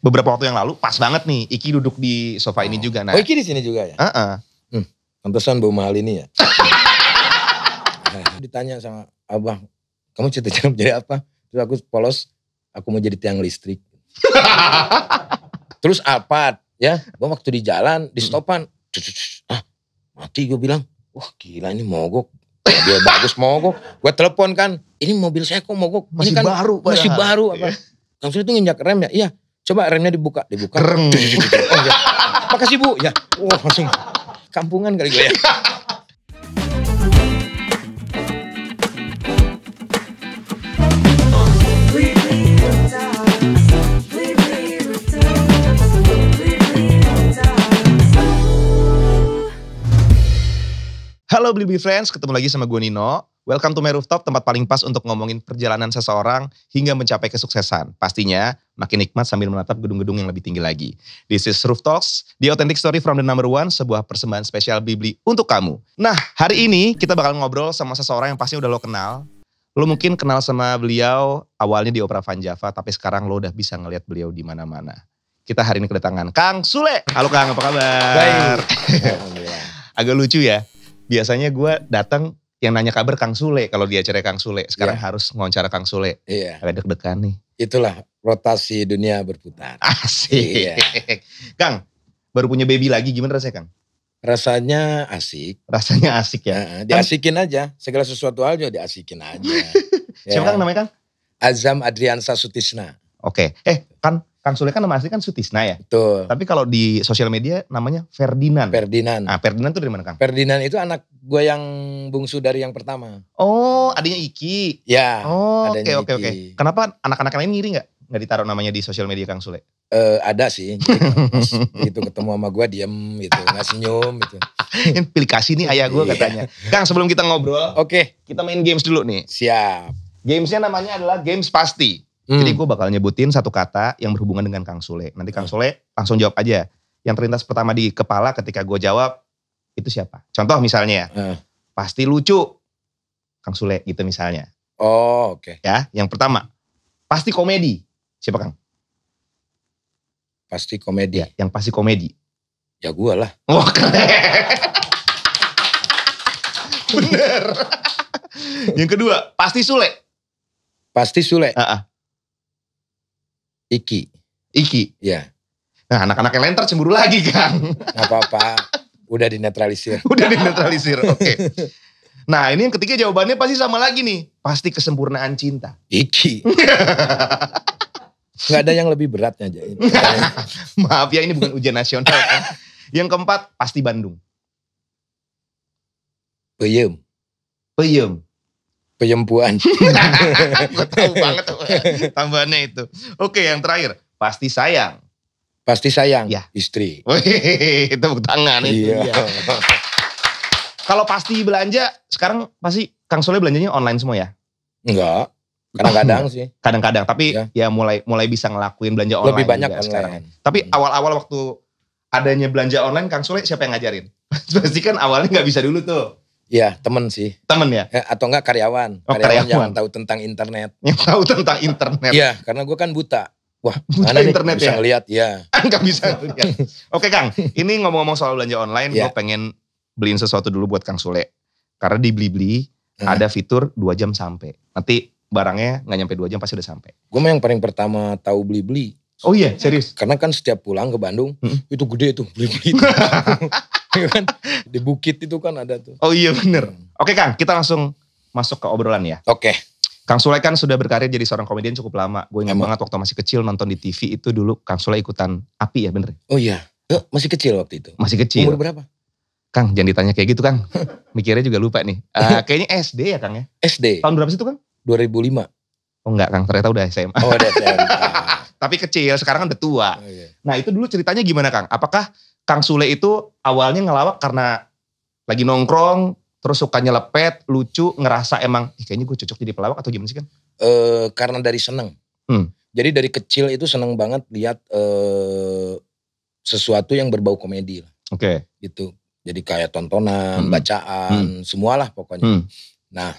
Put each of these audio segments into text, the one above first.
beberapa waktu yang lalu pas banget nih Iki duduk di sofa oh. ini juga nah. Oh Iki di sini juga ya? Heeh. Uh -uh. Pantesan bau mahal ini ya. Ditanya sama Abah, kamu cita-cita menjadi apa? Terus aku polos, aku mau jadi tiang listrik. Terus apa? ya, gue waktu di jalan, di hmm. stopan, ah mati gue bilang, wah gila ini mogok. Dia bagus mogok, gue telepon kan, ini mobil saya kok mogok. Masih kan, baru. Masih baru iya. apa. Langsung itu nginjak rem ya, iya Coba remnya dibuka, dibuka. Kereng. Oh, ya. Makasih Bu. Ya. Wah, langsung kampungan kali gue ya. Halo Blibli Friends, ketemu lagi sama gue Nino. Welcome to my rooftop, tempat paling pas untuk ngomongin perjalanan seseorang hingga mencapai kesuksesan. Pastinya makin nikmat sambil menatap gedung-gedung yang lebih tinggi lagi. This is Roof Talks, the authentic story from the number one, sebuah persembahan spesial Blibli untuk kamu. Nah, hari ini kita bakal ngobrol sama seseorang yang pasti udah lo kenal. Lo mungkin kenal sama beliau awalnya di Opera Van Java, tapi sekarang lo udah bisa ngeliat beliau di mana-mana. Kita hari ini kedatangan Kang Sule. Halo Kang, apa kabar? Baik. Agak lucu ya biasanya gue datang yang nanya kabar Kang Sule kalau dia cerai Kang Sule sekarang yeah. harus ngoncara Kang Sule yeah. agak deg-degan nih itulah rotasi dunia berputar asik yeah. Kang baru punya baby lagi gimana rasanya Kang rasanya asik rasanya asik ya uh, diasikin aja segala sesuatu aja diasikin aja yeah. siapa Kang iya. namanya Kang Azam Adriansa Sutisna oke okay. eh kan Kang Sule kan nama asli kan Sutisna ya. Betul. Tapi kalau di sosial media namanya Ferdinand. Ferdinand. Ah, Ferdinand tuh dari mana Kang? Ferdinand itu anak gue yang bungsu dari yang pertama. Oh, adanya Iki. Ya. Oh, oke oke oke. Kenapa anak-anak lain ngiri nggak? Nggak ditaruh namanya di sosial media Kang Sule? Eh, uh, ada sih. Itu ketemu sama gue diem gitu, nggak senyum gitu. Implikasi nih ayah gue iya. katanya. Kang sebelum kita ngobrol. Oke. Okay. Kita main games dulu nih. Siap. Gamesnya namanya adalah Games Pasti. Hmm. Jadi gue bakal nyebutin satu kata yang berhubungan dengan Kang Sule. Nanti Kang hmm. Sule langsung jawab aja. Yang terlintas pertama di kepala ketika gue jawab, itu siapa? Contoh misalnya, ya. Eh. pasti lucu Kang Sule gitu misalnya. Oh oke. Okay. Ya, yang pertama. Pasti komedi. Siapa Kang? Pasti komedi. Ya, yang pasti komedi. Ya gue lah. Oh keren. Bener. yang kedua, pasti Sule. Pasti Sule. Uh -uh. Iki. Iki. Ya. Nah anak-anak yang lain cemburu lagi Kang. Gak apa-apa. Udah dinetralisir. Udah dinetralisir, oke. Okay. Nah ini yang ketiga jawabannya pasti sama lagi nih. Pasti kesempurnaan cinta. Iki. Gak ada yang lebih beratnya aja. Maaf ya ini bukan ujian nasional. Kan? Yang keempat pasti Bandung. Peyem. Peyem penyembuhan. Betul tahu banget tambahannya itu. Oke yang terakhir, pasti sayang. Pasti sayang, ya. istri. Wih, itu tangan itu. Iya. iya. Kalau pasti belanja, sekarang pasti Kang Soleh belanjanya online semua ya? Enggak. Kadang-kadang hmm. sih. Kadang-kadang, tapi ya. ya mulai mulai bisa ngelakuin belanja online. Lebih banyak online. sekarang. Tapi hmm. awal-awal waktu adanya belanja online, Kang Soleh siapa yang ngajarin? Pasti kan awalnya nggak bisa dulu tuh. Iya temen sih. Temen ya? ya atau enggak karyawan. Oh, karyawan. karyawan. yang tahu tentang internet. Yang tahu tentang internet. Iya karena gue kan buta. Wah, buta mana internet nih, bisa ya? ngeliat, ya. Enggak ah, bisa ngeliat. Oke Kang, ini ngomong-ngomong soal belanja online, ya. gue pengen beliin sesuatu dulu buat Kang Sule. Karena di Blibli hmm. ada fitur 2 jam sampai. Nanti barangnya nggak nyampe 2 jam pasti udah sampai. Gue mah yang paling pertama tahu Blibli. Oh iya, serius? Karena kan setiap pulang ke Bandung, hmm? itu gede tuh Blibli. Iya kan? di bukit itu kan ada tuh. Oh iya bener. Hmm. Oke Kang, kita langsung masuk ke obrolan ya. Oke. Kang Sule kan sudah berkarir jadi seorang komedian cukup lama. Gue ingat banget waktu masih kecil nonton di TV itu dulu Kang Sule ikutan api ya bener? Oh iya, eh, masih kecil waktu itu. Masih kecil. Umur berapa? Kang, jangan ditanya kayak gitu Kang. Mikirnya juga lupa nih. Eh, kayaknya SD ya Kang ya? SD. Tahun berapa sih itu Kang? 2005. Oh enggak Kang, ternyata udah SMA. Oh udah SMA. Tapi kecil, sekarang kan udah tua. Oh, iya. Nah itu dulu ceritanya gimana Kang? Apakah Kang Sule itu awalnya ngelawak karena lagi nongkrong, terus sukanya lepet, lucu, ngerasa emang eh, kayaknya gue cocok jadi pelawak atau gimana sih kan? E, karena dari seneng. Hmm. Jadi dari kecil itu seneng banget lihat e, sesuatu yang berbau komedi lah. Oke. Okay. Gitu. Jadi kayak tontonan, hmm. bacaan, hmm. semualah pokoknya. Hmm. Nah,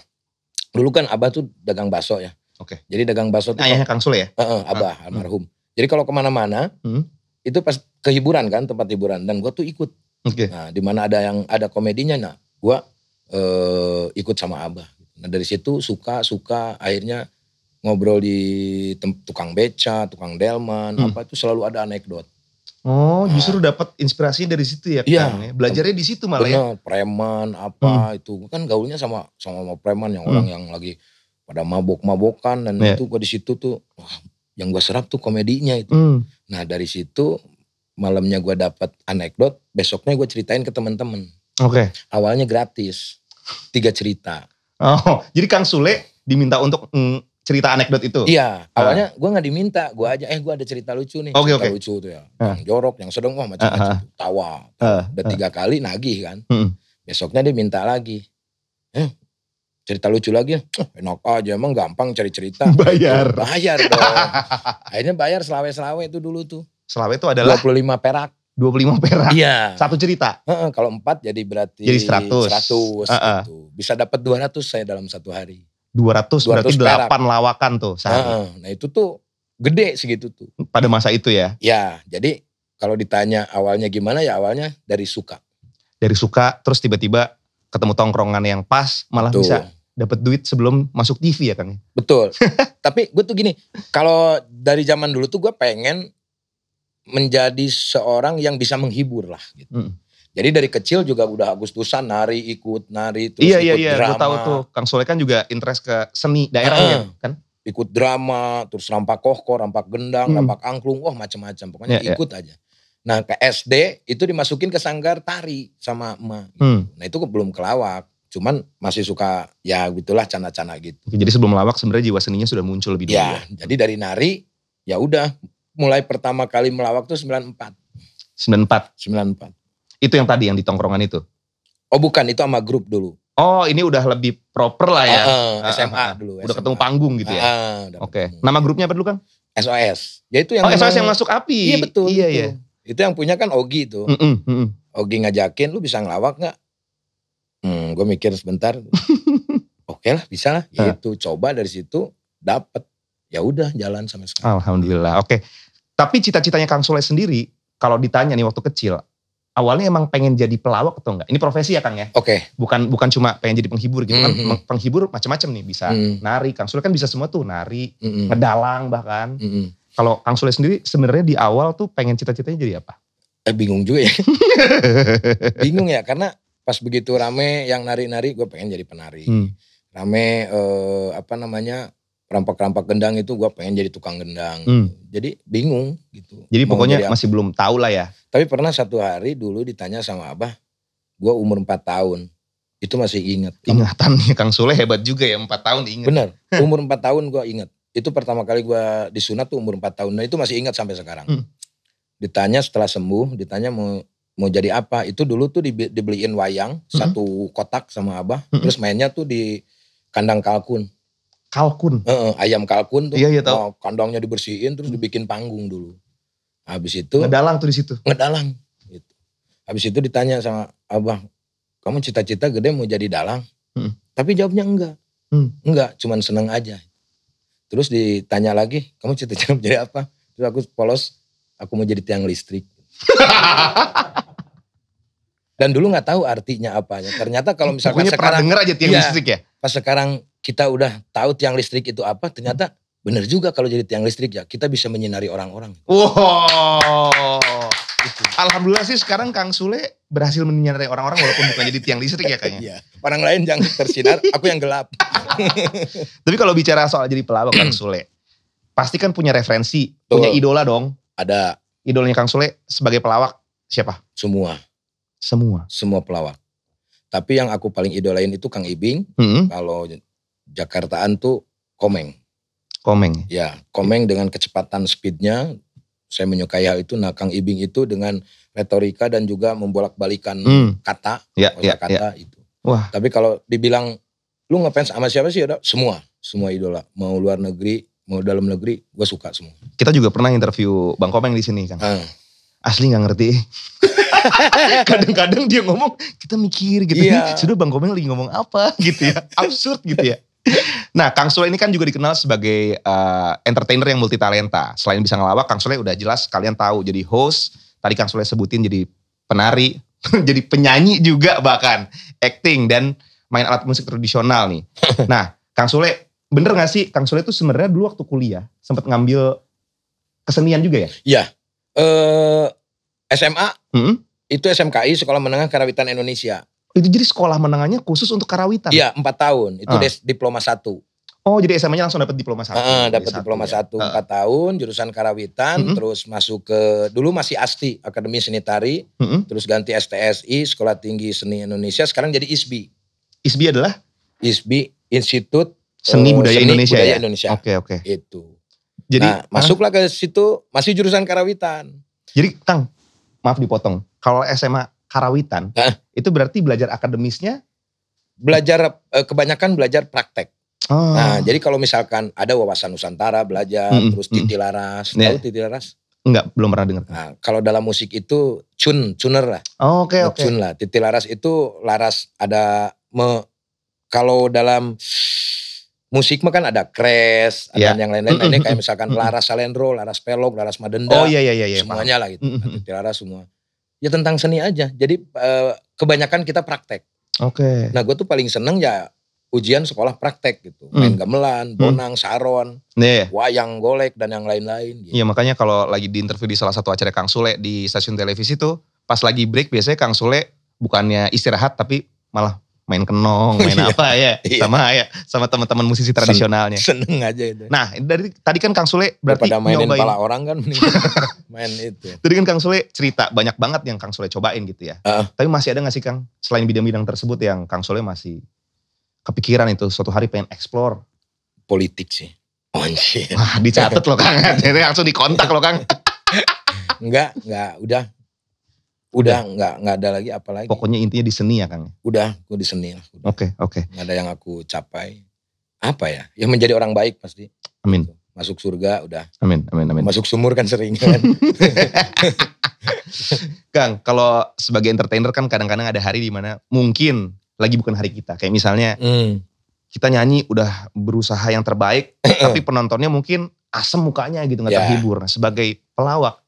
dulu kan Abah tuh dagang bakso ya. Oke. Okay. Jadi dagang bakso. ayahnya Kang Sule ya? E -e, Abah, ah. almarhum. Jadi kalau kemana-mana, hmm. itu pas kehiburan kan tempat hiburan dan gue tuh ikut. Oke. Okay. Nah mana ada yang ada komedinya nah gue eh, ikut sama abah. Nah dari situ suka suka akhirnya ngobrol di tukang beca, tukang delman, hmm. apa itu selalu ada anekdot. Oh, nah. justru dapat inspirasi dari situ ya, iya, kan Ya? Belajarnya di situ malah ya? bener, ya. preman apa hmm. itu kan gaulnya sama sama, sama preman yang hmm. orang yang lagi pada mabok-mabokan dan yeah. itu gue di situ tuh wah, yang gue serap tuh komedinya itu. Hmm. Nah dari situ malamnya gue dapat anekdot, besoknya gue ceritain ke temen-temen. Oke. Okay. Awalnya gratis, tiga cerita. Oh, jadi Kang Sule diminta untuk mm, cerita anekdot itu? Iya, ah. awalnya uh. gue nggak diminta, gue aja, eh gue ada cerita lucu nih, okay, cerita okay. lucu tuh ya, uh. yang jorok, yang sedang, wah macam-macam, ah, ah tawa, uh. udah tiga kali nagih kan, besoknya dia minta lagi, eh cerita lucu lagi, ya? eh, enak aja emang gampang cari cerita, bayar, bayar dong, akhirnya bayar selawe-selawe itu dulu tuh, Selawe itu adalah 25 perak. 25 perak. Iya. Satu cerita. Uh, uh, kalau empat jadi berarti jadi 100. 100 uh, uh. Gitu. Bisa dapat 200 saya dalam satu hari. 200, 200 berarti perak. 8 lawakan tuh sehari. Uh, nah itu tuh gede segitu tuh. Pada masa itu ya? Ya, jadi kalau ditanya awalnya gimana ya awalnya dari suka. Dari suka terus tiba-tiba ketemu tongkrongan yang pas malah tuh. bisa dapat duit sebelum masuk TV ya kan Betul. Tapi gue tuh gini, kalau dari zaman dulu tuh gue pengen menjadi seorang yang bisa menghibur lah gitu. Hmm. Jadi dari kecil juga udah Agustusan nari ikut nari terus iya, ikut iya, iya. drama. Iya iya tahu tuh Kang Soleh kan juga interest ke seni daerahnya ah. uh, kan. Ikut drama, terus rampak kohkor, rampak gendang, hmm. rampak angklung, wah macam-macam. Pokoknya yeah, iya. ikut yeah. aja. Nah ke SD itu dimasukin ke sanggar tari sama emak. Gitu. Hmm. Nah itu belum kelawak cuman masih suka ya gitulah cana-cana gitu. jadi sebelum lawak sebenarnya jiwa seninya sudah muncul lebih ya, dulu. Ya, ya. jadi dari nari ya udah mulai pertama kali melawak tuh 94. 94? 94. Itu yang tadi yang di tongkrongan itu? Oh bukan, itu sama grup dulu. Oh ini udah lebih proper lah ya? Uh, uh, SMA uh, dulu. Udah SMA. ketemu panggung gitu ya? Uh, Oke, okay. nama grupnya apa dulu Kang? SOS. Ya itu yang oh, SOS yang masuk api. Iya betul. Iya itu. iya. Itu yang punya kan Ogi itu. Mm -mm, mm -mm. Ogi ngajakin lu bisa ngelawak gak? Hmm, gue mikir sebentar. Oke okay lah, bisa lah. Itu coba dari situ dapet ya udah jalan sampai sekarang. Alhamdulillah. Oke. Okay. Tapi cita-citanya Kang Soleh sendiri kalau ditanya nih waktu kecil awalnya emang pengen jadi pelawak atau enggak? Ini profesi ya Kang ya? Oke. Okay. Bukan bukan cuma pengen jadi penghibur gitu mm -hmm. kan. Mm-hmm. Penghibur macam-macam nih bisa mm. nari. Kang Sule kan bisa semua tuh nari, mm -hmm. ngedalang bahkan. Mm -hmm. Kalau Kang Sule sendiri sebenarnya di awal tuh pengen cita-citanya jadi apa? Eh bingung juga ya. bingung ya karena pas begitu rame yang nari-nari gue pengen jadi penari. Hmm. Rame eh, apa namanya Rampak-rampak gendang itu gue pengen jadi tukang gendang. Hmm. Jadi bingung gitu. Jadi Mau pokoknya masih belum tahu lah ya. Tapi pernah satu hari dulu ditanya sama Abah, gue umur 4 tahun. Itu masih inget. Ingatannya Kang Sule hebat juga ya 4 tahun inget. Bener, umur 4 tahun gue inget. Itu pertama kali gue disunat tuh umur 4 tahun. nah itu masih ingat sampai sekarang. Hmm. Ditanya setelah sembuh, ditanya mau mau jadi apa. Itu dulu tuh dibeliin wayang, hmm. satu kotak sama Abah. Hmm. Terus mainnya tuh di kandang kalkun kalkun. Uh, ayam kalkun tuh. Iya, iya tahu. Oh, kandangnya dibersihin terus hmm. dibikin panggung dulu. Habis itu ngedalang tuh di situ. Ngedalang gitu. Habis itu ditanya sama Abang, "Kamu cita-cita gede mau jadi dalang?" Hmm. Tapi jawabnya enggak. Hmm. Enggak, cuman seneng aja. Terus ditanya lagi, "Kamu cita-cita menjadi jadi apa?" Terus aku polos, aku mau jadi tiang listrik. Dan dulu nggak tahu artinya apa apanya. Ternyata kalau misalnya Pokoknya sekarang denger aja tiang ya, listrik ya. Pas sekarang kita udah tahu tiang listrik itu apa, ternyata bener juga kalau jadi tiang listrik ya kita bisa menyinari orang-orang. Wow. Gitu. Alhamdulillah sih sekarang Kang Sule berhasil menyinari orang-orang walaupun bukan jadi tiang listrik ya kayaknya. Iya. Orang lain yang tersinar, aku yang gelap. Tapi kalau bicara soal jadi pelawak Kang Sule, pasti kan punya referensi, Tuh. punya idola dong. Ada. Idolanya Kang Sule sebagai pelawak siapa? Semua. Semua. Semua pelawak. Tapi yang aku paling idolain itu Kang Ibing. Hmm. Kalau Jakartaan tuh Komeng. Komeng. Ya, Komeng dengan kecepatan speednya saya menyukai hal itu. Nah, Kang Ibing itu dengan retorika dan juga membolak-balikan hmm. kata, ya, ya, kata ya. itu. Wah. Tapi kalau dibilang lu ngefans sama siapa sih? ada semua, semua idola. Mau luar negeri, mau dalam negeri, gue suka semua. Kita juga pernah interview Bang Komeng di sini, Kang. Hmm. Asli nggak ngerti. kadang-kadang dia ngomong kita mikir gitu yeah. sudah bang Komeng lagi ngomong apa gitu ya absurd gitu ya nah Kang Sule ini kan juga dikenal sebagai uh, entertainer yang multi talenta selain bisa ngelawak Kang Sule udah jelas kalian tahu jadi host tadi Kang Sule sebutin jadi penari jadi penyanyi juga bahkan acting dan main alat musik tradisional nih nah Kang Sule bener gak sih Kang Sule itu sebenarnya dulu waktu kuliah sempat ngambil kesenian juga ya? Iya. uh, eh, SMA hmm? Itu SMKI Sekolah Menengah Karawitan Indonesia. Itu jadi sekolah menengahnya khusus untuk karawitan. Iya, empat tahun. Itu uh. diploma satu. Oh, jadi SMA-nya langsung dapat diploma satu. Uh, ah, dapat diploma ya. satu ah. empat uh. tahun, jurusan karawitan, uh -huh. terus masuk ke dulu masih ASTI, Akademi Seni Tari, uh -huh. terus ganti STSI, Sekolah Tinggi Seni Indonesia, sekarang jadi ISBI. ISBI adalah? ISBI Institut Seni eh, Budaya Seni Indonesia. Budaya ya? Indonesia. Oke, okay, oke. Okay. Itu. Jadi nah, masuklah ke situ masih jurusan karawitan. Jadi Kang, maaf dipotong. Kalau SMA Karawitan, Hah? itu berarti belajar akademisnya? Belajar eh, kebanyakan belajar praktek. Oh. Nah, jadi kalau misalkan ada wawasan Nusantara belajar, mm -mm. terus Titi Laras, mm tahu titilaras? Titi Laras? Enggak, belum pernah dengar. Nah, kalau dalam musik itu cun, cuner lah. Oh, oke okay, Okay. Cun lah. Titi Laras itu Laras ada me, kalau dalam musik mah kan ada Crash, ada yeah. yang lain-lain. Mm Ini kayak misalkan mm Laras Salendro, Laras Pelog, Laras Madenda. Oh iya iya iya. iya Semuanya lah gitu. Mm Laras semua. Ya tentang seni aja. Jadi eh, kebanyakan kita praktek. Oke. Okay. Nah gue tuh paling seneng ya ujian sekolah praktek gitu. Mm. Main gamelan, mm. bonang, mm. saron, yeah. Iya. wayang golek dan yang lain-lain. Gitu. Iya makanya kalau lagi di interview di salah satu acara Kang Sule di stasiun televisi tuh pas lagi break biasanya Kang Sule bukannya istirahat tapi malah main kenong, main iya, apa ya, iya. sama ya, sama teman-teman musisi tradisionalnya. seneng aja itu. Nah dari tadi kan Kang Sule berarti Daripada mainin nyobain. pala orang kan main itu. Tadi kan Kang Sule cerita banyak banget yang Kang Sule cobain gitu ya. Uh. Tapi masih ada gak sih Kang selain bidang-bidang tersebut yang Kang Sule masih kepikiran itu suatu hari pengen explore? Politik sih. Oh shit. Wah dicatat loh Kang, jadi langsung dikontak loh Kang. enggak, enggak udah Udah nggak nggak ada lagi apalagi Pokoknya intinya di seni ya Kang. Ya? Udah, gue di seni lah. Oke, oke. Okay, okay. ada yang aku capai. Apa ya? Ya menjadi orang baik pasti. Amin. Gitu. Masuk surga udah. Amin, amin, amin. Masuk sumur kan sering kan. Kang, kalau sebagai entertainer kan kadang-kadang ada hari dimana mungkin lagi bukan hari kita. Kayak misalnya hmm. kita nyanyi udah berusaha yang terbaik, tapi penontonnya mungkin asem mukanya gitu nggak yeah. terhibur. Nah, sebagai pelawak,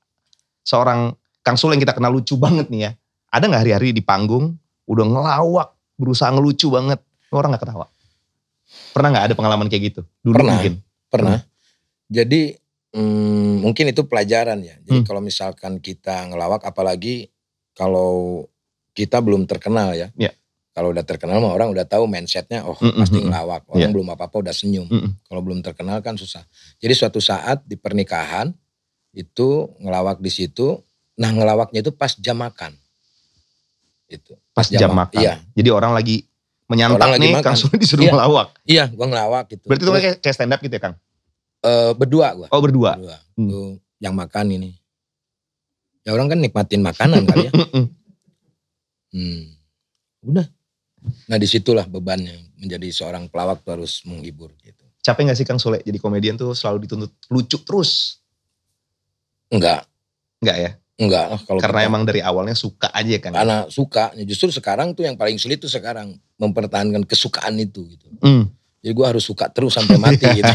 seorang Kang Sul yang kita kenal lucu banget nih ya. Ada nggak hari-hari di panggung udah ngelawak, berusaha ngelucu banget, orang nggak ketawa? Pernah nggak ada pengalaman kayak gitu? Dulu pernah, mungkin. Pernah. Jadi hmm, mungkin itu pelajaran ya. Jadi hmm. kalau misalkan kita ngelawak, apalagi kalau kita belum terkenal ya. Yeah. Kalau udah terkenal mah orang udah tahu mindsetnya, oh mm -hmm. pasti ngelawak. Orang yeah. belum apa-apa udah senyum. Mm -hmm. Kalau belum terkenal kan susah. Jadi suatu saat di pernikahan itu ngelawak di situ Nah ngelawaknya itu pas jam makan. Itu. Pas jam, jam makan. Iya. Jadi orang lagi menyantap orang nih, Kang Sule disuruh iya. ngelawak. Iya, gua ngelawak gitu. Berarti itu kayak, kayak stand up gitu ya, Kang? Uh, berdua gua. Oh, berdua. berdua. Hmm. yang makan ini. Ya orang kan nikmatin makanan kali ya. Hmm. hmm. Udah. Nah disitulah bebannya menjadi seorang pelawak harus menghibur gitu. Capek gak sih Kang Sule jadi komedian tuh selalu dituntut lucu terus? Enggak. Enggak ya? Enggak kalau karena kita, emang dari awalnya suka aja kan. Ya? Karena suka, justru sekarang tuh yang paling sulit tuh sekarang mempertahankan kesukaan itu gitu. Mm. Jadi gue harus suka terus sampai mati gitu.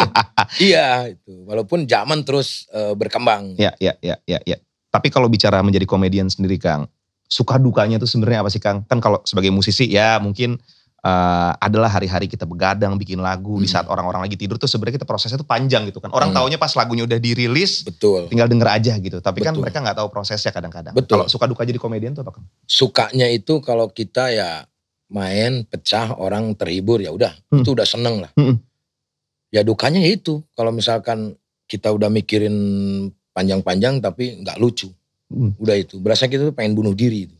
iya itu. Walaupun zaman terus e, berkembang. Ya, ya, ya, ya, ya. Tapi kalau bicara menjadi komedian sendiri Kang, suka dukanya tuh sebenarnya apa sih Kang? Kan kalau sebagai musisi ya mungkin uh, adalah hari-hari kita begadang bikin lagu hmm. di saat orang-orang lagi tidur tuh sebenarnya kita prosesnya tuh panjang gitu kan. Orang hmm. taunya pas lagunya udah dirilis, betul. Tinggal denger aja gitu. Tapi kan betul. kan mereka nggak tahu prosesnya kadang-kadang. betul. Kalau suka duka jadi komedian tuh apa kan? Sukanya itu kalau kita ya main pecah orang terhibur ya udah hmm. itu udah seneng lah. Hmm. Ya dukanya itu kalau misalkan kita udah mikirin panjang-panjang tapi nggak lucu. Hmm. Udah itu, berasa kita tuh pengen bunuh diri. Itu,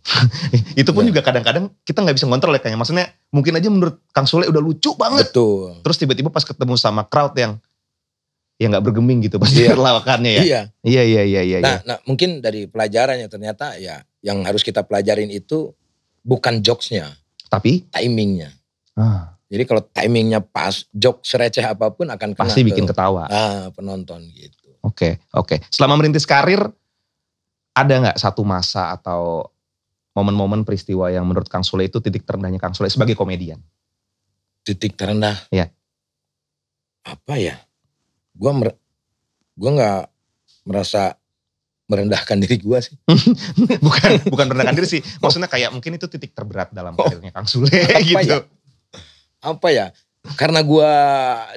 itu pun ya. juga kadang-kadang kita nggak bisa ngontrol ya kayaknya. Maksudnya mungkin aja menurut Kang Sule udah lucu banget. Betul. Terus tiba-tiba pas ketemu sama crowd yang ya nggak bergeming gitu pasti iya. lawakannya ya. Iya. Iya iya iya iya. Nah, iya. nah, mungkin dari pelajarannya ternyata ya yang harus kita pelajarin itu bukan jokesnya, tapi timingnya. Ah. Jadi kalau timingnya pas, jok sereceh apapun akan kena pasti bikin ke, ketawa. Ah, penonton gitu. Oke, okay, oke. Okay. Selama merintis karir ada nggak satu masa atau momen-momen peristiwa yang menurut Kang Sule itu titik terendahnya Kang Sule sebagai komedian? Titik terendah? Ya. Apa ya? Gua mer gua nggak merasa merendahkan diri gua sih. bukan bukan merendahkan diri sih. Maksudnya kayak mungkin itu titik terberat dalam oh. karirnya Kang Sule apa gitu. Ya? Apa ya? Karena gua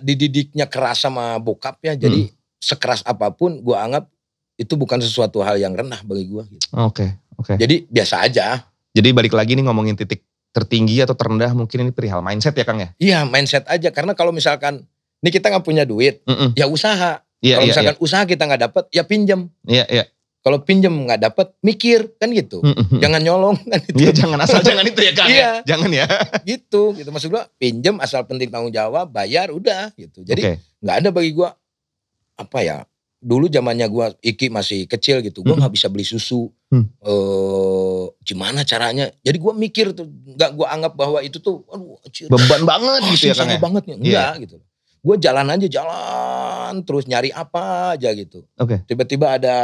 dididiknya keras sama bokap ya, hmm. jadi sekeras apapun gua anggap itu bukan sesuatu hal yang rendah bagi gue. Gitu. Oke, okay, oke. Okay. Jadi biasa aja. Jadi balik lagi nih ngomongin titik tertinggi atau terendah mungkin ini perihal mindset ya Kang ya? Iya mindset aja karena kalau misalkan ini kita nggak punya duit, Mm-mm. ya usaha. Yeah, kalau yeah, misalkan yeah. usaha kita nggak dapet, ya pinjam. Iya yeah, iya. Yeah. Kalau pinjam nggak dapet, mikir kan gitu. Mm-mm. Jangan nyolong kan itu. Iya jangan asal jangan itu ya Kang. Ya? Iya. Jangan ya. gitu gitu maksud gua pinjam asal penting tanggung jawab, bayar udah gitu. Jadi nggak okay. ada bagi gua apa ya dulu zamannya gua Iki masih kecil gitu, gua nggak hmm. bisa beli susu. Hmm. E, gimana caranya? Jadi gua mikir tuh, nggak gua anggap bahwa itu tuh aduh acir, beban banget oh, gitu ya kan. banget ya. Enggak yeah. gitu. Gue jalan aja jalan terus nyari apa aja gitu. Oke. Okay. Tiba-tiba ada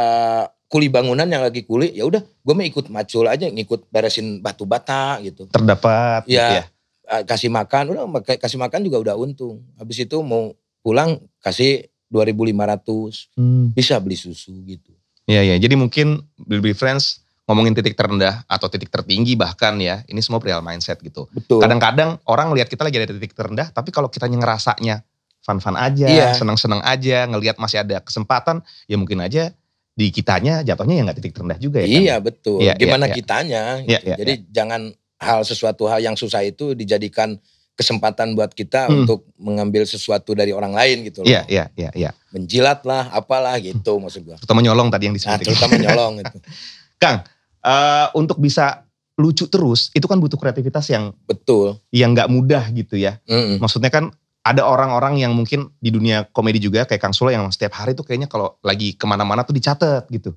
kuli bangunan yang lagi kuli, ya udah gua mau ikut macul aja, ngikut beresin batu bata gitu. Terdapat gitu iya. ya, gitu ya. Kasih makan, udah kasih makan juga udah untung. Habis itu mau pulang kasih dua ribu 2.500 hmm. bisa beli susu gitu. Iya ya, jadi mungkin beli friends ngomongin titik terendah atau titik tertinggi bahkan ya ini semua real mindset gitu. Betul. Kadang-kadang orang lihat kita lagi ada titik terendah tapi kalau kita ngerasanya fun-fun aja, iya. seneng-seneng aja, ngelihat masih ada kesempatan ya mungkin aja di kitanya jatuhnya ya nggak titik terendah juga ya. Kan? Iya kan? betul. Ya, Gimana ya, kitanya? Ya, gitu. ya, Jadi ya. jangan hal sesuatu hal yang susah itu dijadikan kesempatan buat kita hmm. untuk mengambil sesuatu dari orang lain gitu loh. Iya, iya, iya, iya. Menjilat lah, apalah gitu hmm. maksud gua. Terutama nyolong tadi yang disebutin. Nah, terutama nyolong gitu. Kang, uh, untuk bisa lucu terus itu kan butuh kreativitas yang betul. Yang nggak mudah gitu ya. Mm -mm. Maksudnya kan ada orang-orang yang mungkin di dunia komedi juga kayak Kang Sula yang setiap hari tuh kayaknya kalau lagi kemana-mana tuh dicatat gitu.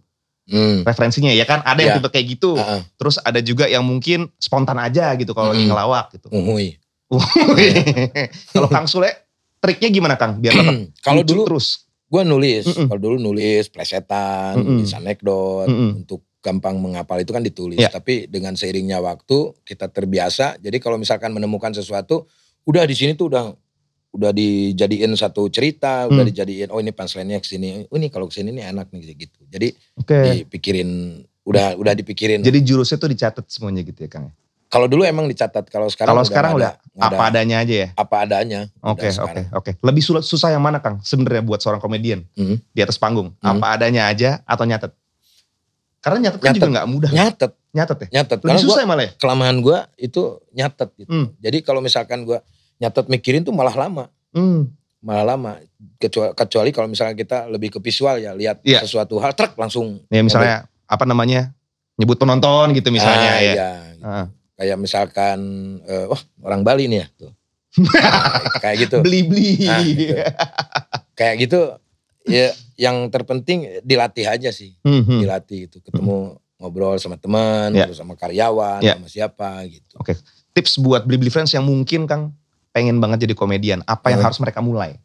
Hmm. Referensinya ya kan ada yeah. yang iya. tipe kayak gitu. Uh -uh. Terus ada juga yang mungkin spontan aja gitu kalau lagi ngelawak gitu. Uhuy. Iya. Kalau Kang Sule, triknya gimana Kang? Biar dapat hmm, Kalau dulu terus. Gue nulis, kalau dulu nulis plesetan, mm -mm. nulis anekdot, untuk gampang menghafal itu kan ditulis. Yeah. Tapi dengan seiringnya waktu kita terbiasa. Jadi kalau misalkan menemukan sesuatu, udah di sini tuh udah udah dijadiin satu cerita, hmm. udah mm. dijadiin oh ini punchline ke sini. Oh ini kalau ke sini ini enak nih gitu. Jadi okay. dipikirin udah udah dipikirin. Jadi jurusnya tuh dicatat semuanya gitu ya Kang. Ya? Kalau dulu emang dicatat, kalau sekarang kalau sekarang udah ada, apa udah, adanya aja ya. Apa adanya. Oke, oke, oke. Lebih sulit susah yang mana Kang sebenarnya buat seorang komedian mm. di atas panggung? Mm. Apa adanya aja atau nyatet? Karena nyatet, nyatet. kan juga nggak mudah. Nyatet. Nyatet ya? Nyatet. Lebih susah gua, ya malah ya? gue itu nyatet gitu. Mm. Jadi kalau misalkan gue nyatet mikirin tuh malah lama. Mm. Malah lama. Kecuali, kecuali kalau misalnya kita lebih ke visual ya. Lihat yeah. sesuatu hal, truk langsung. Ya misalnya ngomong. apa namanya nyebut penonton gitu misalnya ah, ya. Iya. Gitu. Ah kayak misalkan uh, wah orang Bali nih ya tuh. kayak gitu. Beli-beli. Nah, gitu. kayak gitu ya yang terpenting dilatih aja sih. hmm, hmm. Dilatih itu ketemu hmm ngobrol sama teman, yeah. Ya. sama karyawan, yeah. sama siapa gitu. Oke. Okay. Tips buat beli-beli friends yang mungkin Kang pengen banget jadi komedian, apa yang harus mereka mulai?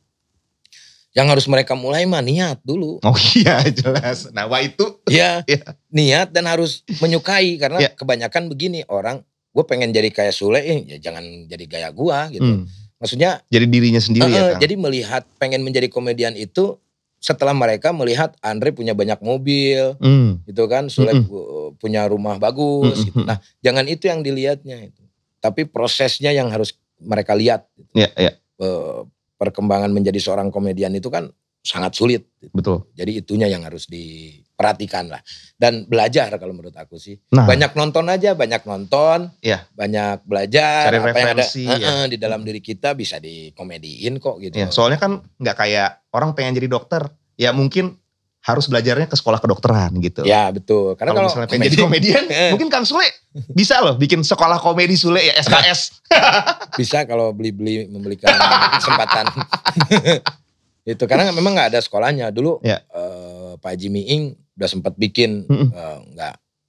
Yang harus mereka mulai mah niat dulu. Oh iya jelas. Nah itu. Iya ya. niat dan harus menyukai karena ya. kebanyakan begini orang gue pengen jadi kayak Sule eh, ya jangan jadi gaya gue gitu. Hmm. Maksudnya jadi dirinya sendiri uh, ya. kan? Jadi melihat pengen menjadi komedian itu setelah mereka melihat Andre punya banyak mobil, hmm. gitu kan, Sule hmm. punya rumah bagus. Hmm, gitu. Hmm, hmm. Nah, jangan itu yang dilihatnya itu. Tapi prosesnya yang harus mereka lihat. Gitu. Yeah, yeah. Ya. Perkembangan menjadi seorang komedian itu kan sangat sulit. Gitu. Betul. Jadi itunya yang harus di perhatikanlah dan belajar kalau menurut aku sih. Nah. Banyak nonton aja, banyak nonton, ya. banyak belajar Cari apa referensi, yang ada ya. uh, di dalam diri kita bisa dikomediin kok gitu. Ya, soalnya kan nggak kayak orang pengen jadi dokter, ya mungkin harus belajarnya ke sekolah kedokteran gitu. Ya betul. Karena kalau, misalnya pengen jadi komedian, eh. mungkin Kang Sule bisa loh bikin sekolah komedi Sule ya SKS. bisa kalau beli-beli membelikan kesempatan. itu karena memang nggak ada sekolahnya dulu. Ya. Uh, Pak Jimmy Ing udah sempat bikin mm -mm. Uh,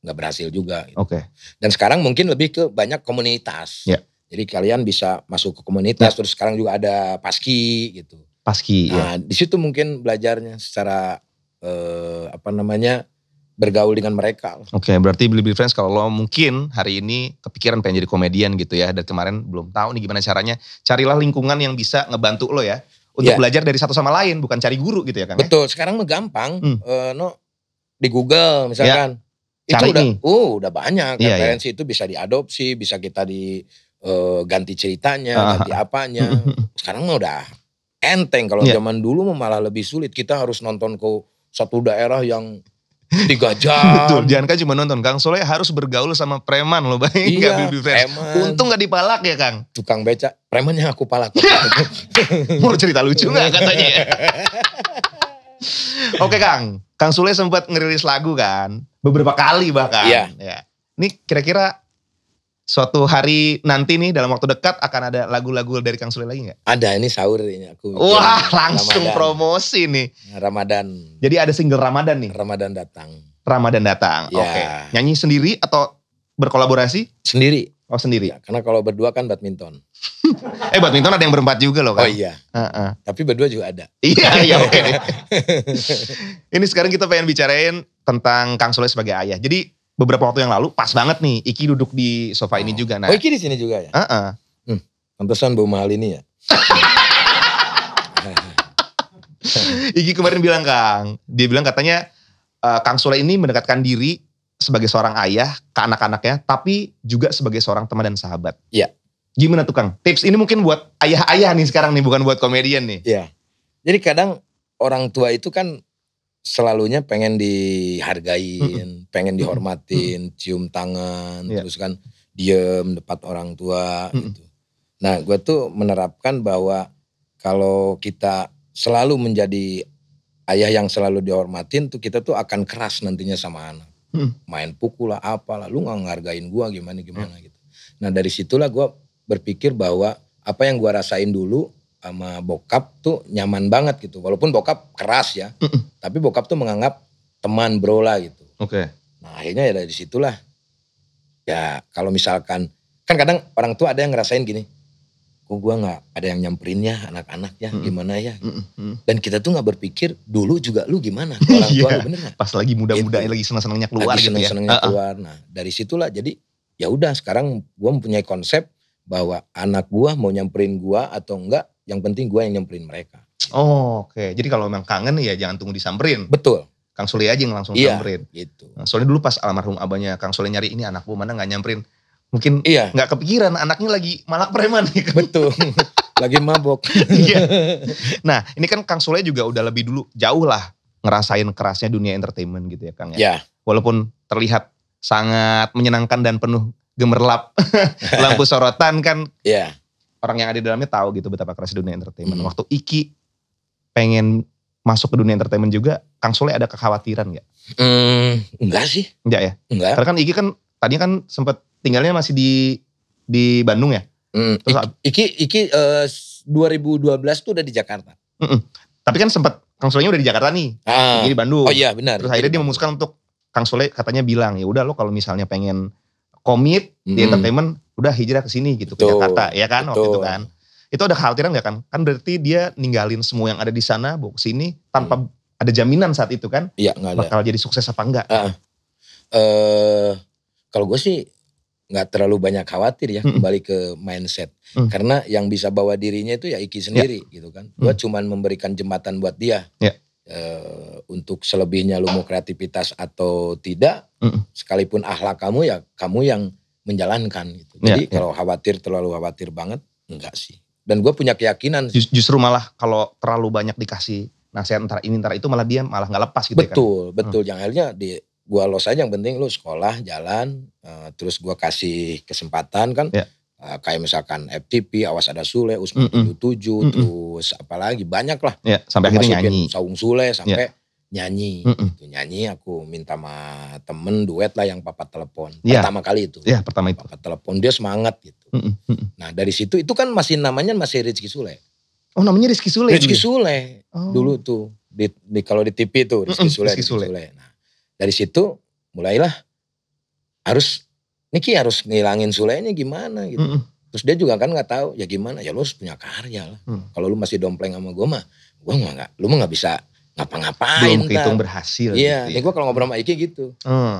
nggak berhasil juga. Gitu. Oke. Okay. Dan sekarang mungkin lebih ke banyak komunitas. Yeah. Jadi kalian bisa masuk ke komunitas. Yeah. Terus sekarang juga ada paski gitu. Paski. Ya. Nah yeah. di situ mungkin belajarnya secara uh, apa namanya bergaul dengan mereka. Oke, okay, berarti Beli Beli Friends kalau lo mungkin hari ini kepikiran pengen jadi komedian gitu ya, dan kemarin belum tahu nih gimana caranya, carilah lingkungan yang bisa ngebantu lo ya, untuk yeah. belajar dari satu sama lain, bukan cari guru gitu ya kan Betul, sekarang mah gampang, hmm. uh, no, di Google misalkan. Ya, itu udah, ini. uh, udah banyak ya, referensi ya. itu bisa diadopsi, bisa kita di uh, ganti ceritanya, uh. ganti apanya. Sekarang mah udah enteng kalau ya. zaman dulu malah lebih sulit. Kita harus nonton ke satu daerah yang tiga jam. Betul, jangan kan cuma nonton. Kang Soleh harus bergaul sama preman loh, baik iya, preman. Untung gak dipalak ya Kang. Tukang beca, preman yang aku palak. Mau cerita lucu gak katanya ya? Oke Kang, Kang Sule sempat ngerilis lagu kan, beberapa kali bahkan. Iya. Ya. Ini kira-kira suatu hari nanti nih dalam waktu dekat akan ada lagu-lagu dari Kang Sule lagi nggak? Ada ini sahur ini aku. Wah langsung Ramadan. promosi nih. Ramadan. Jadi ada single Ramadan nih. Ramadan datang. Ramadan datang. Ya. Oke. Nyanyi sendiri atau berkolaborasi? Sendiri. Oh sendiri? Ya, karena kalau berdua kan badminton. eh badminton ada yang berempat juga loh kan? Oh iya. Uh-uh. Tapi berdua juga ada. iya, iya oke. Okay. Ini sekarang kita pengen bicarain tentang Kang Soleh sebagai ayah. Jadi beberapa waktu yang lalu pas banget nih Iki duduk di sofa oh. ini juga. Nah, oh Iki di sini juga ya? Uh-uh. Hmm, pantesan Bu Mahal ini ya. Iki kemarin bilang Kang, dia bilang katanya uh, Kang Soleh ini mendekatkan diri sebagai seorang ayah ke anak-anaknya, tapi juga sebagai seorang teman dan sahabat. Iya. Gimana tuh Kang? Tips ini mungkin buat ayah-ayah nih sekarang nih, bukan buat komedian nih. Iya. Jadi kadang orang tua itu kan selalunya pengen dihargain, mm -hmm. pengen dihormatin, mm -hmm. cium tangan, yeah. terus kan diem depan orang tua mm -hmm. gitu. Nah gue tuh menerapkan bahwa kalau kita selalu menjadi ayah yang selalu dihormatin tuh kita tuh akan keras nantinya sama anak hmm. main pukul lah apalah lu nggak ngargain gua gimana hmm. gimana hmm. gitu nah dari situlah gua berpikir bahwa apa yang gua rasain dulu sama bokap tuh nyaman banget gitu walaupun bokap keras ya hmm. tapi bokap tuh menganggap teman bro lah gitu oke okay. nah akhirnya ya dari situlah ya kalau misalkan kan kadang orang tua ada yang ngerasain gini kok gue nggak ada yang nyamperin ya anak-anak ya mm gimana ya mm -mm. dan kita tuh nggak berpikir dulu juga lu gimana orang tua yeah. lu bener gak? pas lagi muda-muda gitu. lagi senang-senangnya keluar lagi gitu senang -senangnya ya keluar nah dari situlah jadi ya udah sekarang gue mempunyai konsep bahwa anak gue mau nyamperin gue atau enggak yang penting gue yang nyamperin mereka oh oke okay. jadi kalau memang kangen ya jangan tunggu disamperin betul Kang Sule aja yang langsung iya, samperin. Gitu. Nah, soalnya dulu pas almarhum abahnya Kang Sule nyari ini anak mana nggak nyamperin. Mungkin iya. gak kepikiran anaknya lagi malak preman kan? Betul. lagi mabok. iya. Nah, ini kan Kang Sule juga udah lebih dulu jauh lah ngerasain kerasnya dunia entertainment gitu ya Kang ya. yeah. Walaupun terlihat sangat menyenangkan dan penuh gemerlap lampu sorotan kan. Iya. Orang yang ada di dalamnya tahu gitu betapa kerasnya dunia entertainment. Hmm. Waktu Iki pengen masuk ke dunia entertainment juga, Kang Sule ada kekhawatiran nggak? Hmm, enggak sih. Enggak ya? Enggak. Karena kan Iki kan tadinya kan sempat tinggalnya masih di di Bandung ya? Mm, Terus, iki iki uh, eh, 2012 tuh udah di Jakarta. Mm -mm. Tapi kan sempat Kang Solenya udah di Jakarta nih, ah. di Bandung. Oh iya benar. Terus akhirnya dia memutuskan untuk Kang Sule katanya bilang ya udah lo kalau misalnya pengen komit mm. di entertainment udah hijrah ke sini gitu Betul. ke Jakarta ya kan Betul. waktu itu kan. Itu ada khawatiran nggak kan? Kan berarti dia ninggalin semua yang ada di sana bawa ke sini tanpa mm. ada jaminan saat itu kan? Iya nggak ada. Bakal jadi sukses apa enggak? Uh, ah, uh, ah. eh, kalau gue sih nggak terlalu banyak khawatir ya mm. kembali ke mindset mm. karena yang bisa bawa dirinya itu ya Iki sendiri yeah. gitu kan gue mm. cuman memberikan jembatan buat dia yeah. Ya. e, untuk selebihnya lu mau kreativitas atau tidak mm. sekalipun akhlak kamu ya kamu yang menjalankan gitu ya, jadi yeah, yeah. kalau khawatir terlalu khawatir banget enggak sih dan gue punya keyakinan Just, justru malah kalau terlalu banyak dikasih nasihat antara ini antara itu malah dia malah nggak lepas gitu betul ya kan? betul hmm. yang akhirnya di gua los aja yang penting lu sekolah jalan uh, terus gua kasih kesempatan kan yeah. Ya. uh, kayak misalkan FTP awas ada Sule Usman mm -mm. 77 mm -mm. terus apalagi banyak lah yeah, sampai akhirnya nyanyi Saung Sule sampai yeah. nyanyi mm -mm. Gitu. nyanyi aku minta sama temen duet lah yang papa telepon yeah. pertama kali itu yeah, pertama itu papa telepon dia semangat gitu mm -mm. nah dari situ itu kan masih namanya masih Rizky Sule Oh namanya Rizky Sule. Rizky ya? Sule oh. dulu tuh di, di kalau di TV tuh Rizky mm Sule. Rizky Sule. Rizky Sule. Nah, dari situ mulailah harus Niki harus ngilangin Sulainya gimana gitu. Mm -mm. Terus dia juga kan nggak tahu ya gimana ya lu harus punya karya lah. Mm. Kalau lu masih dompleng sama gue mah, gue mah nggak, lu mah nggak bisa ngapa-ngapain. Belum kehitung berhasil. Iya, gitu, ya. ya. gue kalau ngobrol sama Iki gitu, mm.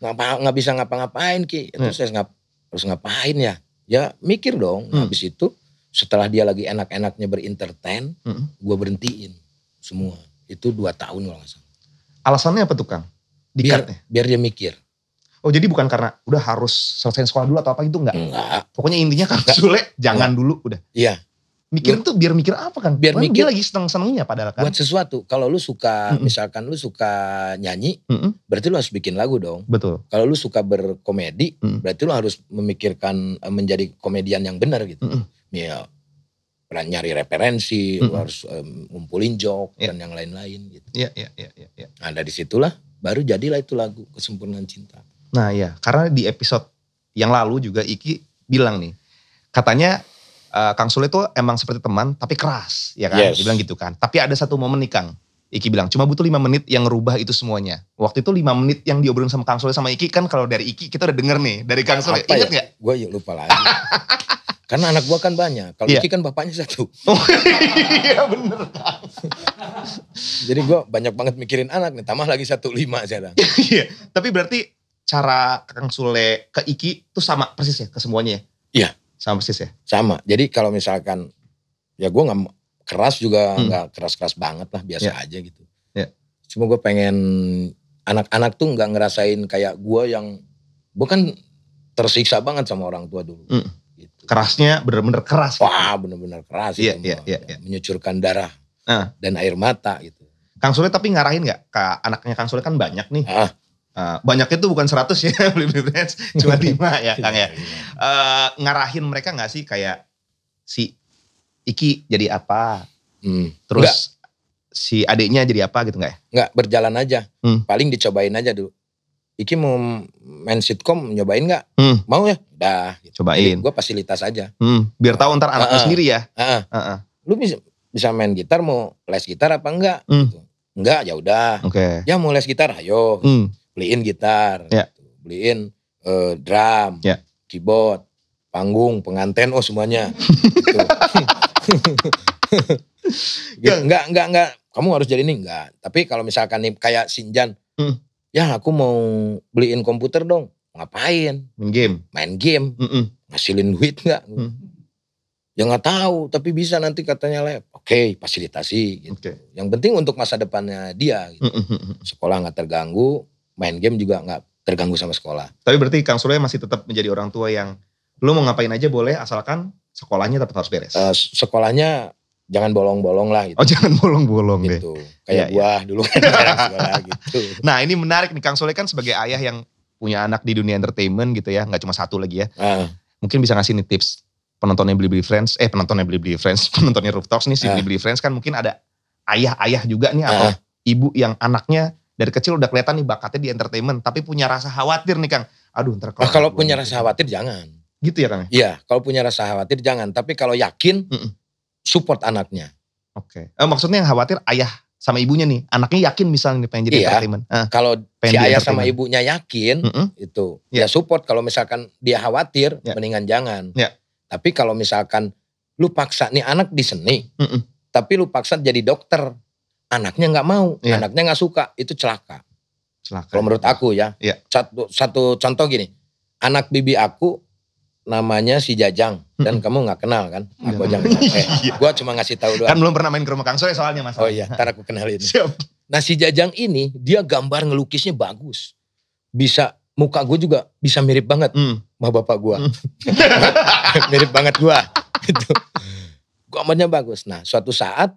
ngapa nggak bisa ngapa-ngapain ki. Ya terus mm. saya ngap, harus ngapain ya? Ya mikir dong. Mm. Habis itu setelah dia lagi enak-enaknya berintertain, mm. gue berhentiin semua. Itu dua tahun kalau nggak salah. Alasannya apa tuh Kang? Di biar, biar dia mikir. Oh jadi bukan karena udah harus selesai sekolah dulu atau apa gitu enggak? Enggak. Pokoknya intinya kan sulit jangan enggak. dulu udah. Iya. Mikir tuh biar mikir apa kan? Biar mikir. lagi seneng-senengnya padahal kan. Buat sesuatu. Kalau lu suka mm -mm. misalkan lu suka nyanyi, mm -mm. berarti lu harus bikin lagu dong. Betul. Kalau lu suka berkomedi, mm -mm. berarti lu harus memikirkan eh, menjadi komedian yang benar gitu. Mm ya, pernah nyari referensi, mm -mm. lu harus um, ngumpulin joke yeah. dan yang lain-lain gitu. Iya, yeah, iya, yeah, iya, Yeah. Iya. Nah dari situlah baru jadilah itu lagu kesempurnaan cinta. Nah ya, karena di episode yang lalu juga Iki bilang nih, katanya uh, Kang Sule itu emang seperti teman tapi keras, ya kan? Yes. Dibilang gitu kan. Tapi ada satu momen nih Kang, Iki bilang cuma butuh lima menit yang rubah itu semuanya. Waktu itu lima menit yang diobrolin sama Kang Sule sama Iki kan kalau dari Iki kita udah denger nih dari Kang Sule. Apa ya? Ingat ya? Gue lupa lagi. Karena anak gua kan banyak. Kalau yeah. Iya. Iki kan bapaknya satu. Oh, iya bener. Jadi gua banyak banget mikirin anak nih. Tambah lagi satu lima sekarang. Iya. Tapi berarti cara Kang Sule ke Iki tuh sama persis ya ke semuanya ya? Iya. Sama persis ya? Sama. Jadi kalau misalkan ya gua nggak keras juga hmm. nggak hmm. keras-keras banget lah biasa yeah. aja gitu. Yeah. Cuma gue pengen anak-anak tuh nggak ngerasain kayak gue yang bukan tersiksa banget sama orang tua dulu. Hmm kerasnya bener-bener keras. Gitu. Wah gitu. bener-bener keras. Iya, iya, iya, iya. Menyucurkan darah uh. dan air mata gitu. Kang Sule tapi ngarahin gak? ke anaknya Kang Sule kan banyak nih. Uh. Uh, banyaknya itu bukan 100 ya, cuma 5 ya Kang ya. Uh, ngarahin mereka gak sih kayak si Iki jadi apa? Hmm. Terus Enggak. si adiknya jadi apa gitu gak ya? Nggak, berjalan aja. Hmm. Paling dicobain aja dulu. Iki mau main sitkom nyobain nggak? Hmm. Mau ya? Dah. Gitu. Cobain. Gue fasilitas aja. Hmm. Biar tahu ntar anaknya uh sendiri ya. Uh-uh. Uh-uh. Lu bisa bisa main gitar mau les gitar apa enggak? Hmm. Gitu. Enggak ya udah. Oke. Okay. Ya mau les gitar ayo. Hmm. Beliin gitar. Yeah. Gitu. Beliin uh, drum, yeah. keyboard, panggung, penganten oh semuanya. gitu. gitu. Enggak enggak enggak kamu harus jadi ini enggak. Tapi kalau misalkan nih kayak Sinjan hmm ya aku mau beliin komputer dong. Ngapain? Main game. Main game. Mm -mm. Ngasilin duit nggak? Mm. Ya nggak tahu, tapi bisa nanti katanya lab. Oke, okay, fasilitasi. Gitu. Okay. Yang penting untuk masa depannya dia. Gitu. Sekolah nggak terganggu, main game juga nggak terganggu sama sekolah. Tapi berarti Kang Sule masih tetap menjadi orang tua yang lu mau ngapain aja boleh asalkan sekolahnya tetap harus beres. Uh, sekolahnya jangan bolong-bolong lah gitu. Oh jangan bolong-bolong gitu. deh. Kayak ya, gua ya. dulu. Kan, gitu. Nah ini menarik nih Kang Soleh kan sebagai ayah yang punya anak di dunia entertainment gitu ya. Gak cuma satu lagi ya. Uh. Mungkin bisa ngasih nih tips penontonnya Beli-Beli Friends. Eh penontonnya Beli-Beli Friends. Penontonnya Roof Talks nih si uh. Ah. Beli-Beli Friends kan mungkin ada ayah-ayah juga nih. Atau uh. ibu yang anaknya dari kecil udah kelihatan nih bakatnya di entertainment. Tapi punya rasa khawatir nih Kang. Aduh ntar kalau. Nah, kalau punya rasa khawatir jangan. Gitu ya Kang? Ya? Iya kalau punya rasa khawatir jangan. Tapi kalau yakin. Mm -mm support anaknya. Oke. Okay. Eh, maksudnya yang khawatir ayah sama ibunya nih, anaknya yakin misalnya pengen jadi iya, entertainment. Eh, ah. kalau si ayah sama ibunya yakin, mm -hmm. itu yeah. ya support. Kalau misalkan dia khawatir, yeah. mendingan jangan. Yeah. Tapi kalau misalkan lu paksa nih anak di seni, mm -mm. tapi lu paksa jadi dokter, anaknya nggak mau, yeah. anaknya nggak suka, itu celaka. Celaka. Kalau menurut aku ya, yeah. satu, satu contoh gini, anak bibi aku namanya si Jajang dan kamu nggak kenal kan iya, aku iya. Eh, iya. gua cuma ngasih tahu doang. Kan belum pernah main ke rumah Kang Soe soalnya Mas. Oh iya, ntar aku kenalin. Siap. Nah si Jajang ini dia gambar ngelukisnya bagus. Bisa muka gue juga bisa mirip banget hmm. sama bapak gue. Hmm. mirip banget gua. gitu. Gambarnya bagus. Nah, suatu saat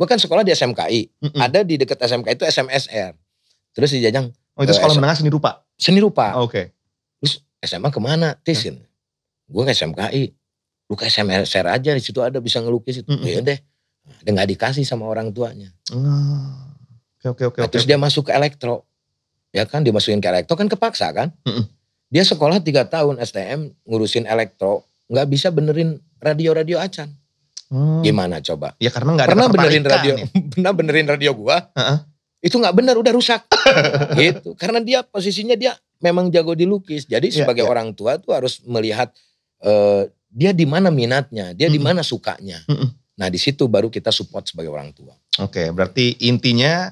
gue kan sekolah di SMKI. hmm. Ada di dekat SMKI itu SMSR. Terus si Jajang Oh itu eh, sekolah menengah seni rupa? Seni rupa. Oh, Oke. Okay. Terus SMA kemana? Tisin. Hmm gue ke SMKI lu ke SMSR aja di situ ada bisa ngelukis itu mm ya deh dan nggak dikasih sama orang tuanya ah. oke oke oke nah, terus dia masuk ke elektro ya kan dimasukin ke elektro kan kepaksa kan mm -mm. dia sekolah tiga tahun STM ngurusin elektro nggak bisa benerin radio-radio acan Hmm. Gimana coba? Ya karena nggak ada pernah benerin radio, pernah benerin radio gua. uh -huh. Itu nggak benar, udah rusak. gitu. Karena dia posisinya dia memang jago dilukis. Jadi yeah, sebagai yeah. orang tua tuh harus melihat Eh, dia di mana minatnya, dia mm -hmm. di mana sukanya. Mm -hmm. Nah di situ baru kita support sebagai orang tua. Oke, okay, berarti intinya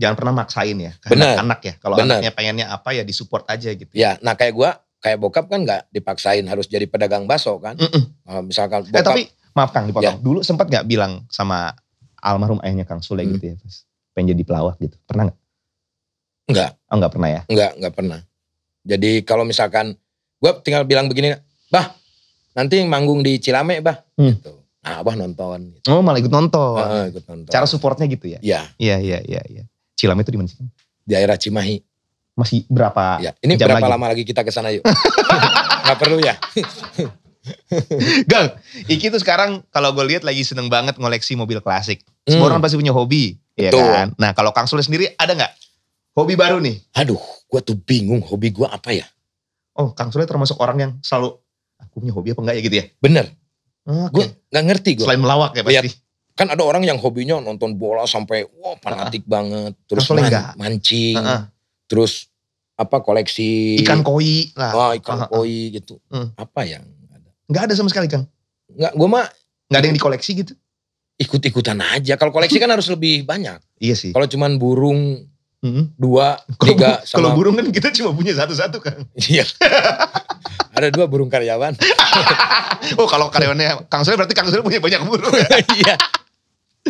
jangan pernah maksain ya. Benar. Anak ya, kalau anaknya pengennya apa ya disupport aja gitu. Ya, nah kayak gue, kayak bokap kan nggak dipaksain harus jadi pedagang baso kan. Mm -mm. misalkan eh, bokap. Eh, tapi maaf Kang dipotong. Ya. Dulu sempat nggak bilang sama almarhum ayahnya Kang Sule mm. gitu ya, pengen jadi pelawak gitu. Pernah nggak? Enggak. Oh enggak pernah ya? Enggak, enggak pernah. Jadi kalau misalkan gue tinggal bilang begini, bah nanti manggung di Cilame bah hmm. gitu. Nah abah nonton. Gitu. Oh malah ikut nonton. Uh, ikut nonton. Cara supportnya gitu ya? Iya. Iya iya iya. Ya. Cilame itu di mana sih? Di daerah Cimahi. Masih berapa? Ya. Ini jam berapa lagi? lama lagi kita ke sana yuk? Gak perlu ya. Gang, Iki tuh sekarang kalau gue lihat lagi seneng banget ngoleksi mobil klasik. Semua hmm. orang pasti punya hobi, iya Betul. ya kan? Nah kalau Kang Sule sendiri ada nggak hobi baru nih? Aduh, gue tuh bingung hobi gue apa ya? Oh, Kang Sule termasuk orang yang selalu aku punya hobi apa enggak ya gitu ya? Bener. Okay. Ah, gue ya? nggak ngerti gue. Selain melawak ya pasti. Lihat, kan ada orang yang hobinya nonton bola sampai wah wow, fanatik uh ah. -huh. banget, terus man, enggak. mancing, uh ah, -huh. terus apa koleksi ikan koi lah. Oh, ikan uh -huh. koi gitu. Uh hmm. -huh. Apa yang ada? Gak ada sama sekali, kan? Gak, gue mah Gak ada yang dikoleksi gitu. Ikut-ikutan aja. Kalau koleksi kan harus lebih banyak. Iya sih. Kalau cuman burung Mm -hmm. dua, kalo, tiga, Kalau burung kan kita cuma punya satu-satu kan. Iya. ada dua burung karyawan. oh kalau karyawannya Kang Sule berarti Kang Sule punya banyak burung ya? Iya.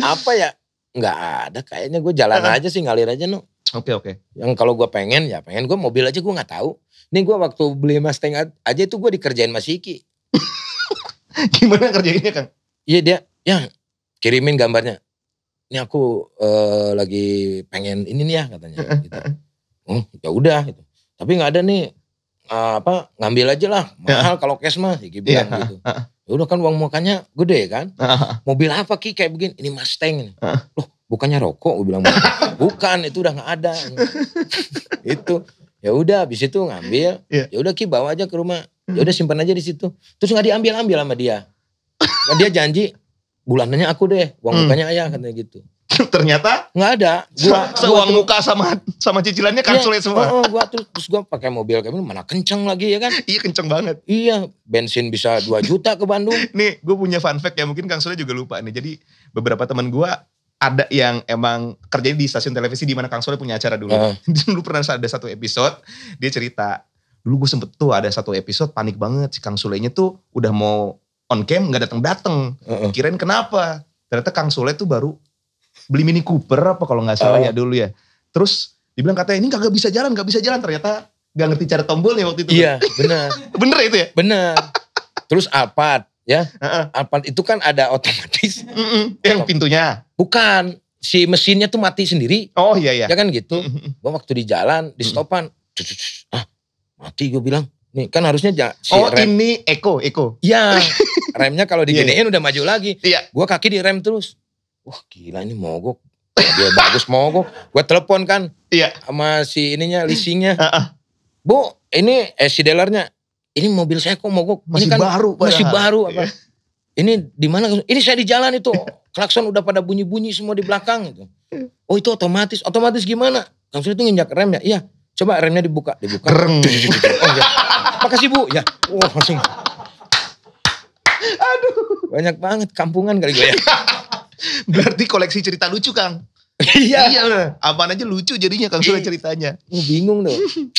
Apa ya? Gak ada kayaknya gue jalan aja sih ngalir aja nu. Oke okay, oke. Okay. Yang kalau gue pengen ya pengen gue mobil aja gue nggak tahu. Nih gue waktu beli Mustang aja itu gue dikerjain Mas Iki. Gimana kerjainnya Kang? Iya dia, yang kirimin gambarnya. Ini aku uh, lagi pengen ini nih ya katanya. Gitu. Hmm, ya udah gitu. Tapi nggak ada nih Ah, apa ngambil aja lah mahal kalau cash mah Ki ya bilang iya. gitu. Ya udah kan uang makannya gede kan. Mobil apa Ki kayak begini? Ini Mustang ini. Loh, bukannya rokok gue bilang. Bukan, itu udah nggak ada. itu. Ya udah habis itu ngambil. Iya. Ya udah Ki bawa aja ke rumah. Ya hmm. udah simpan aja di situ. Terus nggak diambil-ambil sama dia. Nah, dia janji bulanannya aku deh, uang mukanya hmm. ayah katanya gitu ternyata nggak ada. Gua, se uang muka sama sama cicilannya kansul iya, ya, semua. Oh, oh, gua tuh terus gua pakai mobil kami mana kenceng lagi ya kan? iya kenceng banget. Iya, bensin bisa 2 juta ke Bandung. nih, gue punya fun fact ya mungkin Kang Sule juga lupa nih. Jadi beberapa teman gua ada yang emang kerja di stasiun televisi di mana Kang Sule punya acara dulu. Uh. dulu pernah ada satu episode dia cerita dulu gue sempet tuh ada satu episode panik banget si Kang Sule-nya tuh udah mau on cam nggak datang datang. Uh eh, -uh. Eh. Kirain kenapa? Ternyata Kang Sule tuh baru beli Mini Cooper apa kalau nggak salah ya oh. ya dulu ya. Terus dibilang katanya ini kagak bisa jalan, nggak bisa jalan. Ternyata nggak ngerti cara tombolnya waktu itu. Iya, benar. bener ya itu ya? bener Terus Alphard ya. Uh-uh. Alphard itu kan ada otomatis. Mm-mm, yang pintunya. Bukan, si mesinnya tuh mati sendiri. Oh iya iya. Ya kan gitu. Mm-hmm. Gue waktu di jalan, di stopan. Mm-hmm. Ah, mati gue bilang. Nih kan harusnya ja, si Oh rem. ini Eko, Eko. Iya. remnya kalau iya, iya. di yeah. udah maju lagi. Iya. Yeah. Gue kaki di rem terus wah gila ini mogok dia bagus mogok gue telepon kan iya sama si ininya leasingnya bu ini eh, si dealernya ini mobil saya kok mogok masih ini kan baru masih baru iya. apa ini di mana ini saya di jalan itu klakson udah pada bunyi bunyi semua di belakang itu oh itu otomatis otomatis gimana langsung itu nginjak rem ya iya coba remnya dibuka dibuka Gereng. oh, ya. makasih bu ya oh, langsung aduh banyak banget kampungan kali gue ya Berarti koleksi cerita lucu Kang. iya. iya. Apaan aja lucu jadinya Kang Sule ceritanya. Uh, bingung dong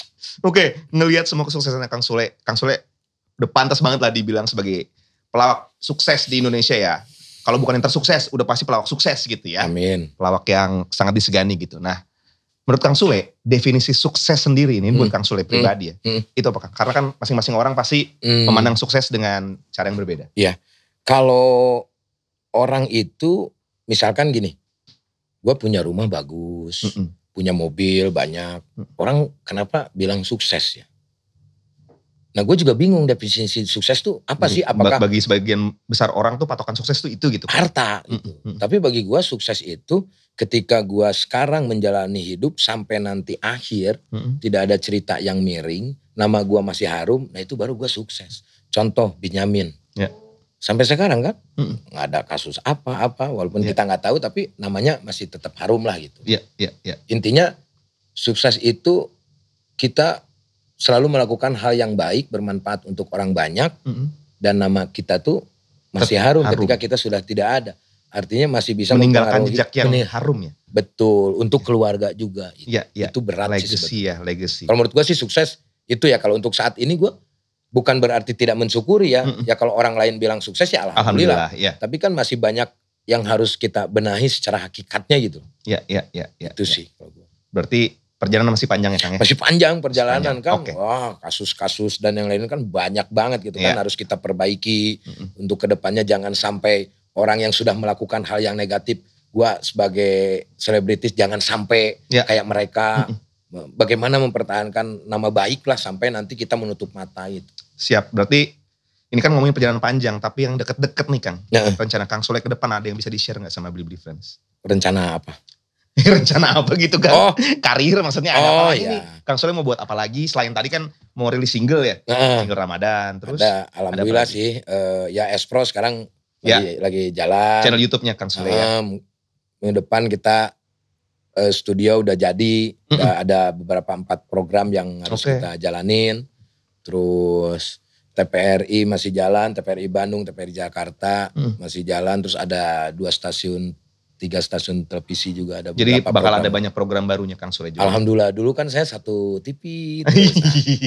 Oke, ngelihat semua kesuksesan Kang Sule. Kang Sule udah pantas banget lah dibilang sebagai pelawak sukses di Indonesia ya. Kalau bukan yang tersukses, udah pasti pelawak sukses gitu ya. Amin. Pelawak yang sangat disegani gitu. Nah, menurut Kang Sule, definisi sukses sendiri ini hmm. buat Kang Sule pribadi hmm. ya. Hmm. Itu apa Kang? Karena kan masing-masing orang pasti hmm. memandang sukses dengan cara yang berbeda. Iya. Kalau orang itu misalkan gini, gue punya rumah bagus, mm -mm. punya mobil banyak, mm. orang kenapa bilang sukses ya? Nah gue juga bingung definisi sukses tuh apa sih? Apakah bagi sebagian besar orang tuh patokan sukses tuh itu gitu? Harta. Gitu. Mm Tapi bagi gue sukses itu ketika gue sekarang menjalani hidup sampai nanti akhir mm -mm. tidak ada cerita yang miring, nama gue masih harum, nah itu baru gue sukses. Contoh Benyamin. Yeah sampai sekarang kan hmm. nggak ada kasus apa-apa walaupun yeah. kita nggak tahu tapi namanya masih tetap harum lah gitu. yeah, yeah, Yeah. Intinya sukses itu kita selalu melakukan hal yang baik bermanfaat untuk orang banyak mm-hmm. dan nama kita tuh masih harum, harum ketika kita sudah tidak ada. Artinya masih bisa meninggalkan jejak yang ini. harum ya. Betul, untuk yeah. keluarga juga. yeah, yeah. Itu berat legacy sih. Legacy ya, legacy. Kalau menurut gua sih sukses itu ya kalau untuk saat ini gua bukan berarti tidak mensyukuri ya. Mm hmm Ya kalau orang lain bilang sukses ya alhamdulillah. alhamdulillah ya. Tapi kan masih banyak yang harus kita benahi secara hakikatnya gitu. Iya, iya, iya. ya. Itu ya. sih. Berarti perjalanan masih panjang ya Kang ya? Masih panjang perjalanan panjang. Kang. Okay. Wah, kasus-kasus dan yang lain kan banyak banget gitu kan ya. kan harus kita perbaiki mm -hmm. untuk kedepannya jangan sampai orang yang sudah melakukan hal yang negatif, gua sebagai selebritis jangan sampai ya. kayak mereka. Mm -hmm. Bagaimana mempertahankan nama baik lah sampai nanti kita menutup mata itu. Siap. Berarti ini kan ngomongin perjalanan panjang, tapi yang deket-deket nih Kang. Ya. Rencana Kang Soleh ke depan ada yang bisa di-share nggak sama Beli Beli Friends? Rencana apa? rencana apa gitu kan? Oh. Karir maksudnya ada oh, apa iya. ini Kang Soleh mau buat apa lagi? Selain tadi kan mau rilis single ya? Nah, single Ramadan. Terus ada, alhamdulillah ada sih. Uh, ya Espro sekarang ya. lagi, lagi jalan. Channel YouTube-nya Kang Soleh uh, ya? Minggu depan kita uh, studio udah jadi. Mm -hmm. ada beberapa empat program yang harus okay. kita jalanin terus TPRI masih jalan, TPRI Bandung, TPRI Jakarta hmm. masih jalan, terus ada dua stasiun, tiga stasiun televisi juga ada. Jadi bakal program. ada banyak program barunya Kang Sule juga. Alhamdulillah, dulu kan saya satu TV, nah,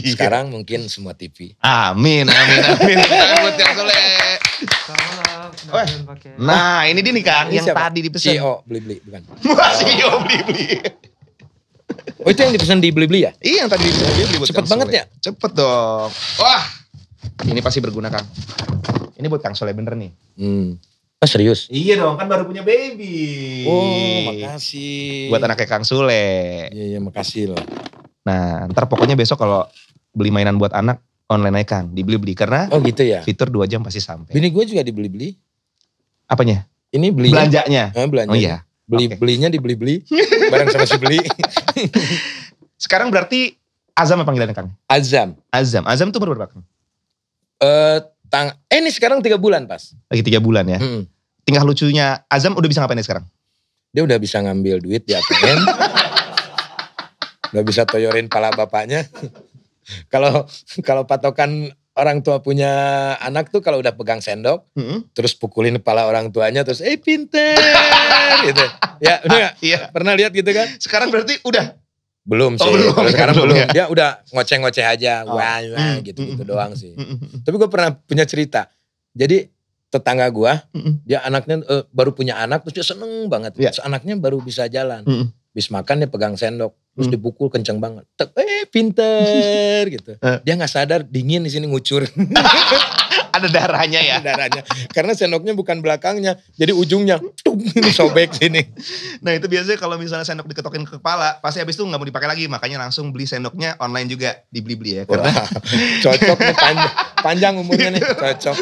sekarang mungkin semua TV. Amin, amin, amin. Kita buat Kang Sule. nah ini dia nih Kang, yang siapa? tadi dipesan. CEO beli-beli, bukan. CEO beli-beli. Oh itu yang dipesan di beli ya? Iya yang tadi di beli Buat Cepet banget ya? Cepet dong. Wah, ini pasti berguna Kang. Ini buat Kang Sule bener nih. Hmm. Oh serius? Iya dong, kan baru punya baby. Oh, makasih. Buat anaknya Kang Sule. Iya, iya, makasih loh. Nah, ntar pokoknya besok kalau beli mainan buat anak, online aja Kang, dibeli-beli. Karena oh gitu ya? fitur 2 jam pasti sampai. Bini gue juga dibeli-beli. Apanya? Ini belinya. Belanjanya? Eh, belanjanya. Oh iya. Beli okay. belinya dibeli-beli Barang sama si beli. Sekarang berarti Azam apa panggilan Kang? Azam. Azam. Azam tuh umur berapa Kang? Eh, tang eh ini sekarang tiga bulan pas. Lagi tiga bulan ya. tinggal Tingkah lucunya Azam udah bisa ngapain sekarang? Dia udah bisa ngambil duit di ATM. udah bisa toyorin pala bapaknya. Kalau kalau patokan orang tua punya anak tuh kalau udah pegang sendok, hmm? terus pukulin kepala orang tuanya, terus eh pinter gitu. Ya, ah, udah iya. pernah lihat gitu kan? Sekarang berarti udah belum oh, sih. Oh, belum, sekarang belum. Ya. Dia ya, udah ngoceh-ngoceh aja, oh. wah, wah hmm, gitu-gitu hmm, hmm, doang sih. Tapi gue pernah punya cerita. Jadi tetangga gue, mm. dia anaknya uh, baru punya anak, terus dia seneng banget. Yeah. Terus anaknya baru bisa jalan. Mm. Bis makan dia pegang sendok terus hmm. dipukul kencang banget. Tek, eh pinter gitu. Eh. Dia nggak sadar dingin di sini ngucur. Ada darahnya ya. Ada darahnya. Karena sendoknya bukan belakangnya, jadi ujungnya tung ini sobek sini. Nah itu biasanya kalau misalnya sendok diketokin ke kepala, pasti habis itu nggak mau dipakai lagi, makanya langsung beli sendoknya online juga dibeli-beli ya. Karena cocok nih panjang, panjang umurnya nih, cocok.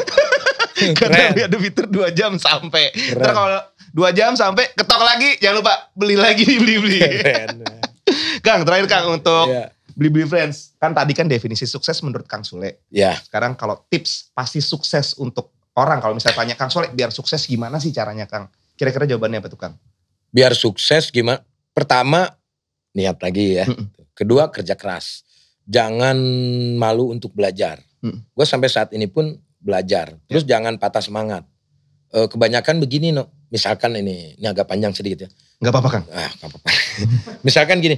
Keren. Karena ada fitur dua jam sampai. Terus kalau dua jam sampai ketok lagi, jangan lupa beli lagi beli-beli. Kang, terakhir Kang untuk yeah. Beli-beli Friends. Kan tadi kan definisi sukses menurut Kang Sule. Ya. Yeah. Sekarang kalau tips pasti sukses untuk orang. Kalau misalnya tanya Kang Sule biar sukses gimana sih caranya Kang? Kira-kira jawabannya apa tuh Kang? Biar sukses gimana? Pertama niat lagi ya. Kedua kerja keras. Jangan malu untuk belajar. Mm. Gue sampai saat ini pun belajar. Ya. Terus yeah. jangan patah semangat. E, kebanyakan begini no. Misalkan ini, ini agak panjang sedikit ya. Gak apa-apa kan? Ah, gak apa-apa. Misalkan gini,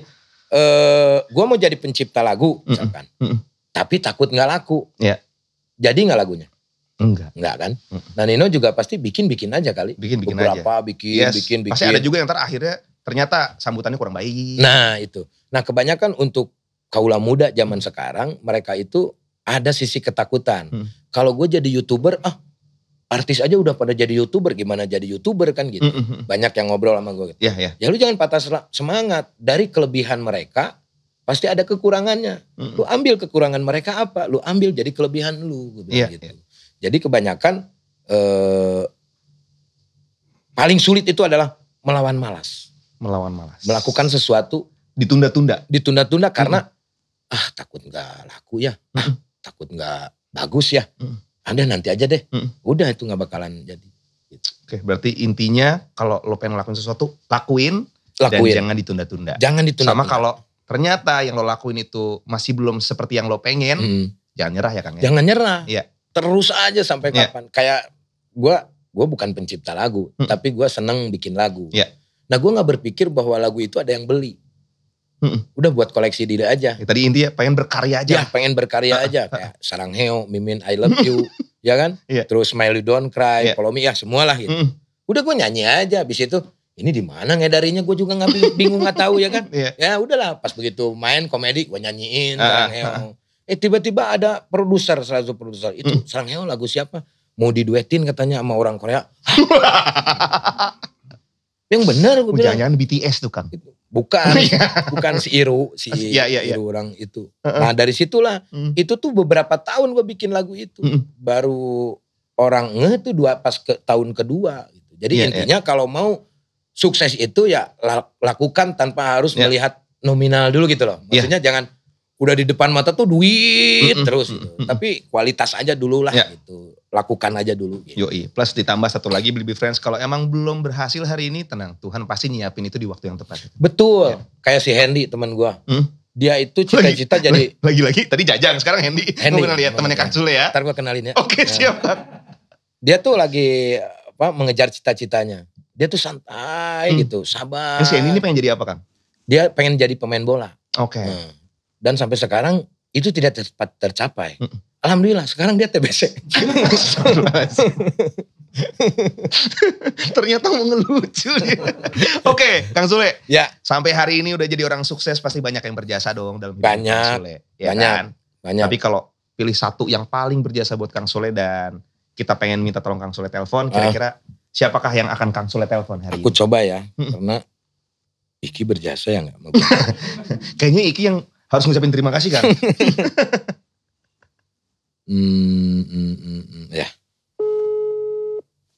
eh gue mau jadi pencipta lagu misalkan. Mm -mm. Tapi takut nggak laku. Yeah. Jadi nggak lagunya? Enggak. Enggak kan? Mm -mm. Nah Nino juga pasti bikin-bikin aja kali. Bikin-bikin aja. Beberapa bikin, yes. bikin, bikin. Pasti ada juga yang terakhirnya ternyata sambutannya kurang baik. Nah itu. Nah kebanyakan untuk kaula muda zaman sekarang mereka itu ada sisi ketakutan. Hmm. Kalau gue jadi youtuber, ah artis aja udah pada jadi youtuber gimana jadi youtuber kan gitu mm -hmm. banyak yang ngobrol sama gue gitu. yeah, yeah. ya lu jangan patah semangat dari kelebihan mereka pasti ada kekurangannya mm -hmm. lu ambil kekurangan mereka apa lu ambil jadi kelebihan lu iya, gitu, yeah, gitu. Yeah. jadi kebanyakan eh, paling sulit itu adalah melawan malas melawan malas melakukan sesuatu ditunda-tunda ditunda-tunda karena mm -hmm. ah takut nggak laku ya mm -hmm. ah, takut nggak bagus ya mm -hmm anda nanti aja deh. Hmm. Udah itu nggak bakalan jadi. Gitu. Oke, berarti intinya kalau lo pengen lakuin sesuatu, lakuin, lakuin. dan jangan ditunda-tunda. Jangan ditunda. -tunda. Sama kalau ternyata yang lo lakuin itu masih belum seperti yang lo pengen, hmm. jangan nyerah ya Kang. Ya? Jangan nyerah. Iya. Terus aja sampai ya. kapan. Kayak gue gue bukan pencipta lagu, hmm. tapi gue seneng bikin lagu. Iya. Nah gue gak berpikir bahwa lagu itu ada yang beli mm Udah buat koleksi diri aja. Ya, tadi intinya pengen berkarya aja. Ya, pengen berkarya aja. Kayak Sarang Heo, Mimin I Love You, ya kan? Yeah. Terus Smile You Don't Cry, yeah. Follow Me, ya semualah gitu. Mm. Udah gue nyanyi aja, Abis itu ini di mana ngedarinya gue juga nggak bingung gak tahu ya kan yeah. ya udahlah pas begitu main komedi gue nyanyiin uh, Sarang ah, Heo uh, uh. eh tiba-tiba ada produser salah satu produser itu mm. Sarang Heo lagu siapa mau diduetin katanya sama orang Korea Yang benar gue oh, bilang. Jangan BTS tuh Kang. Gitu. Bukan, iya. bukan si Iru, si ya, ya, ya. Iru iya. orang itu. Nah dari situlah, hmm. itu tuh beberapa tahun gue bikin lagu itu. Hmm. Baru orang nge tuh dua pas ke tahun kedua. Gitu. Jadi yeah, intinya yeah. kalau mau sukses itu ya lakukan tanpa harus yeah. melihat nominal dulu gitu loh. Iya. Maksudnya yeah. jangan udah di depan mata tuh duit terus gitu. Tapi kualitas aja dulu lah yeah. gitu. Lakukan aja dulu gitu. Yoi, plus ditambah satu lagi beli Friends kalau emang belum berhasil hari ini tenang, Tuhan pasti nyiapin itu di waktu yang tepat. Betul. Yeah. Kayak si Hendy teman gue Hmm? Dia itu cita-cita jadi lagi-lagi tadi jajang sekarang Hendy. Hendy. Gue lihat temannya Kang Sule ya. Ntar gue kenalin ya. Oke, okay, ya. siap. Dia tuh lagi apa mengejar cita-citanya. Dia tuh santai hmm. gitu, sabar. ini eh, si Hendy ini pengen jadi apa, kan Dia pengen jadi pemain bola. Oke. Okay. Hmm dan sampai sekarang itu tidak tepat tercapai. Mm. Alhamdulillah sekarang dia TBC. Ternyata mau ngelucu Oke, okay, Kang Sule. Ya. Sampai hari ini udah jadi orang sukses pasti banyak yang berjasa dong dalam hidup banyak, Kang Sule. Ya banyak. Kan? Banyak. Tapi kalau pilih satu yang paling berjasa buat Kang Sule dan kita pengen minta tolong Kang Sule telepon, ah. kira-kira siapakah yang akan Kang Sule telepon hari aku ini? Aku coba ya, karena Iki berjasa ya nggak? Kayaknya Iki yang harus ngucapin terima kasih kan. Hmm, hmm, hmm, hmm, ya.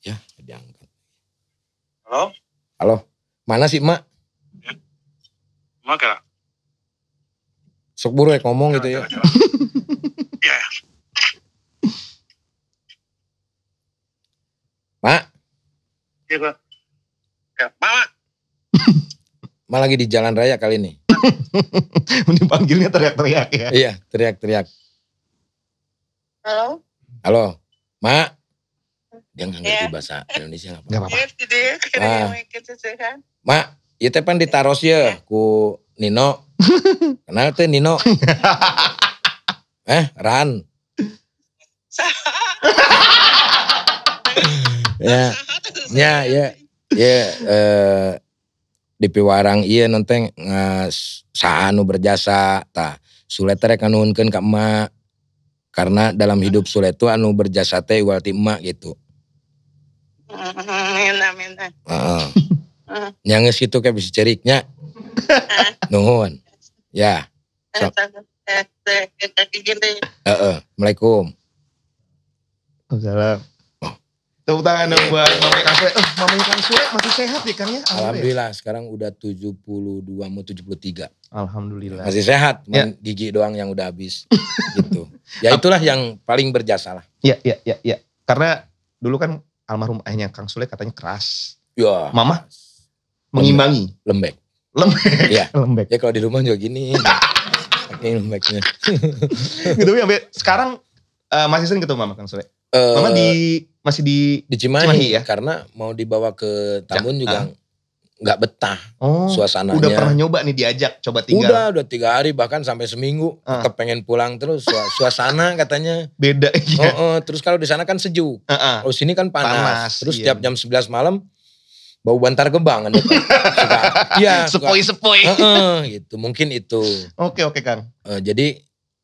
Ya, diangkat. Halo? Halo. Mana sih, Mak? Ya. Mak, ya? Sok buruk ya ngomong gitu ya. Iya. Mak. Iya, Pak. Ya, Mak. Mak lagi di jalan raya kali ini. mending panggilnya teriak-teriak ya. Iya, teriak-teriak. Halo? Halo, Mak. Dia gak ngerti yeah. bahasa Indonesia nggak apa-apa. apa-apa. Mak, ya teh pan ditaros ya ku Nino. Kenal teh Nino. eh, Ran. ya, ya, ya, ya, eh, DP warang iya nanti uh, saanu berjasa ta Sule terek anuhunkan ke emak karena dalam hidup sulit tuh anu berjasa teh wal emak gitu amin amin uh, nyanges itu kayak bisa ceriknya nuhun ya so. uh, uh. Assalamualaikum Assalamualaikum Tepuk tangan dong iya. buat Mami Kang Sule. Oh, eh, Mami Kang Sule masih sehat ya kan ya? Alhamdulillah Alhamdulillah sekarang udah 72 mau 73. Alhamdulillah. Masih sehat, ya. gigi doang yang udah habis gitu. Ya itulah yang paling berjasa lah. Iya, iya, iya, iya. Karena dulu kan almarhum ayahnya Kang Sule katanya keras. Ya. Mama mengimbangi. Lembek. Lembek. ya lembek. Ya kalau di rumah juga gini. Ini lembeknya. gitu ya, sekarang uh, masih sering ketemu Mama Kang Sule. Eh, Mama di masih di, di Cimahi, Cimahi ya? Karena mau dibawa ke Tambun ya, juga ah. nggak betah oh, suasananya. Udah pernah nyoba nih diajak coba tinggal? Udah, udah tiga hari bahkan sampai seminggu. Ah. Kepengen pulang terus suasana katanya. Beda ya. Oh, oh, terus kalau di sana kan sejuk. Uh -uh. Kalau sini kan panas. panas terus iya. tiap jam 11 malam bau bantar gebang ada kan. iya sepoi sepoi uh -uh, gitu mungkin itu oke oke okay, kang uh, jadi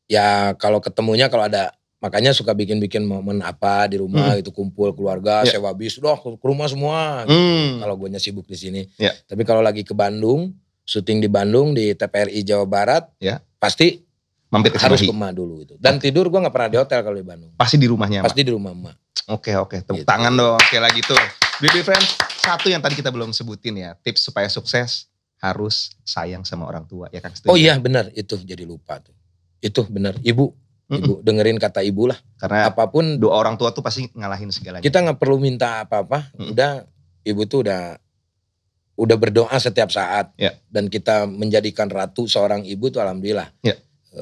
ya kalau ketemunya kalau ada Makanya suka bikin-bikin momen apa di rumah hmm. gitu kumpul keluarga, yeah. sewa bis, udah ke rumah semua. Gitu. Hmm. Kalau gue sibuk di sini. Yeah. Tapi kalau lagi ke Bandung, syuting di Bandung di TPRI Jawa Barat, yeah. pasti mampir ke harus rumah dulu itu. Dan okay. tidur gue nggak pernah di hotel kalau di Bandung. Pasti di rumahnya. Pasti di rumah emak. Oke okay, oke, okay. tepuk gitu. tangan dong Oke lagi tuh. Baby friends, satu yang tadi kita belum sebutin ya, tips supaya sukses harus sayang sama orang tua ya kan? Oh iya benar itu jadi lupa tuh. Itu benar, ibu Ibu Mm-mm. dengerin kata ibu lah. Karena apapun dua orang tua tuh pasti ngalahin segalanya. Kita nggak perlu minta apa-apa. Mm-mm. Udah ibu tuh udah udah berdoa setiap saat. Yeah. Dan kita menjadikan ratu seorang ibu tuh alhamdulillah. Yeah. Ya. e,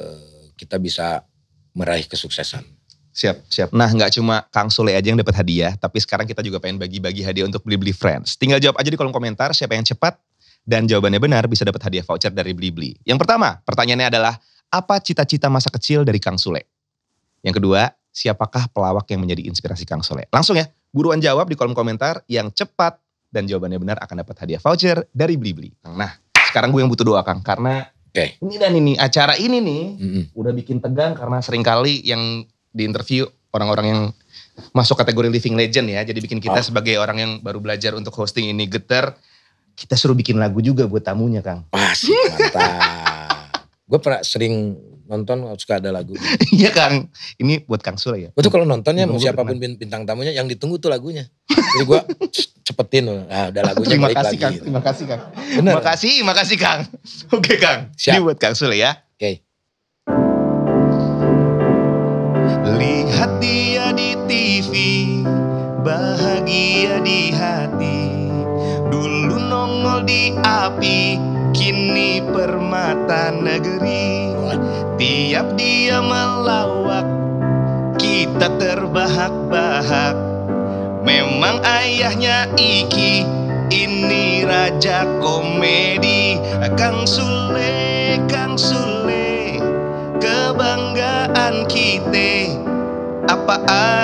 kita bisa meraih kesuksesan. Siap, siap. Nah nggak cuma Kang Sule aja yang dapat hadiah, tapi sekarang kita juga pengen bagi-bagi hadiah untuk beli-beli friends. Tinggal jawab aja di kolom komentar siapa yang cepat dan jawabannya benar bisa dapat hadiah voucher dari Blibli. Yang pertama, pertanyaannya adalah apa cita-cita masa kecil dari Kang Sule? Yang kedua, siapakah pelawak yang menjadi inspirasi Kang Sule? Langsung ya, buruan jawab di kolom komentar yang cepat dan jawabannya benar akan dapat hadiah voucher dari Blibli. Nah, nah sekarang gue yang butuh doa Kang karena okay. ini dan ini acara ini nih mm -hmm. udah bikin tegang karena seringkali yang di interview orang-orang yang masuk kategori living legend ya. Jadi bikin kita oh. sebagai orang yang baru belajar untuk hosting ini getar. Kita suruh bikin lagu juga buat tamunya Kang. Pasti Gue pernah sering nonton suka ada lagu. Iya Kang, ini buat Kang Sule ya. itu kalau nontonnya mau siapapun tenang. bintang tamunya yang ditunggu tuh lagunya. Jadi gue cepetin, nah, udah lagunya terima kasih, lagi. Kang. Terima kasih Kang, Bener. terima kasih, terima kasih Kang. Oke Kang, Siap. ini buat Kang Sule ya. Oke. Okay. Lihat dia di TV, bahagia di hati. Dulu nongol di api, kini permata negeri Tiap dia melawak Kita terbahak-bahak Memang ayahnya Iki Ini raja komedi Kang Sule, Kang Sule Kebanggaan kita apa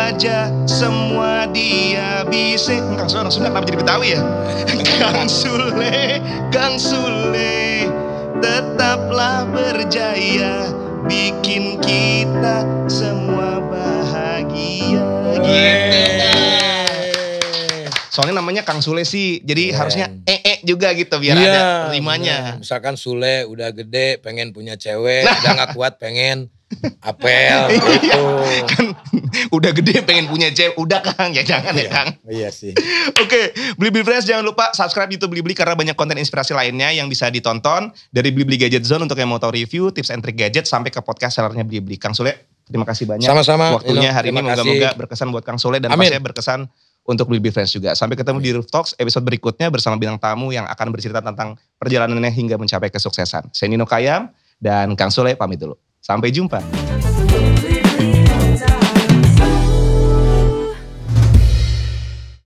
aja semua dia bisa Kang Sule orang Sunda kenapa jadi Betawi ya Kang Sule Kang Sule tetaplah berjaya bikin kita semua bahagia gitu soalnya namanya Kang Sule sih jadi yeah. harusnya ee eh, eh juga gitu biar yeah, ada rimanya iya. misalkan Sule udah gede pengen punya cewek nah. udah gak kuat pengen apel iya. Gitu. kan udah gede pengen punya cewek udah kang ya jangan ya, iya. ya kang iya sih oke okay. beli beli friends jangan lupa subscribe youtube beli beli karena banyak konten inspirasi lainnya yang bisa ditonton dari beli beli gadget zone untuk yang mau tahu review tips and trick gadget sampai ke podcast sellernya beli beli kang sule terima kasih banyak sama-sama waktunya hari ini moga-moga berkesan buat kang sule dan pastinya berkesan untuk beli beli friends juga sampai ketemu di roof talks episode berikutnya bersama bintang tamu yang akan bercerita tentang perjalanannya hingga mencapai kesuksesan saya Nino Kayam dan Kang Sule pamit dulu Sampai jumpa.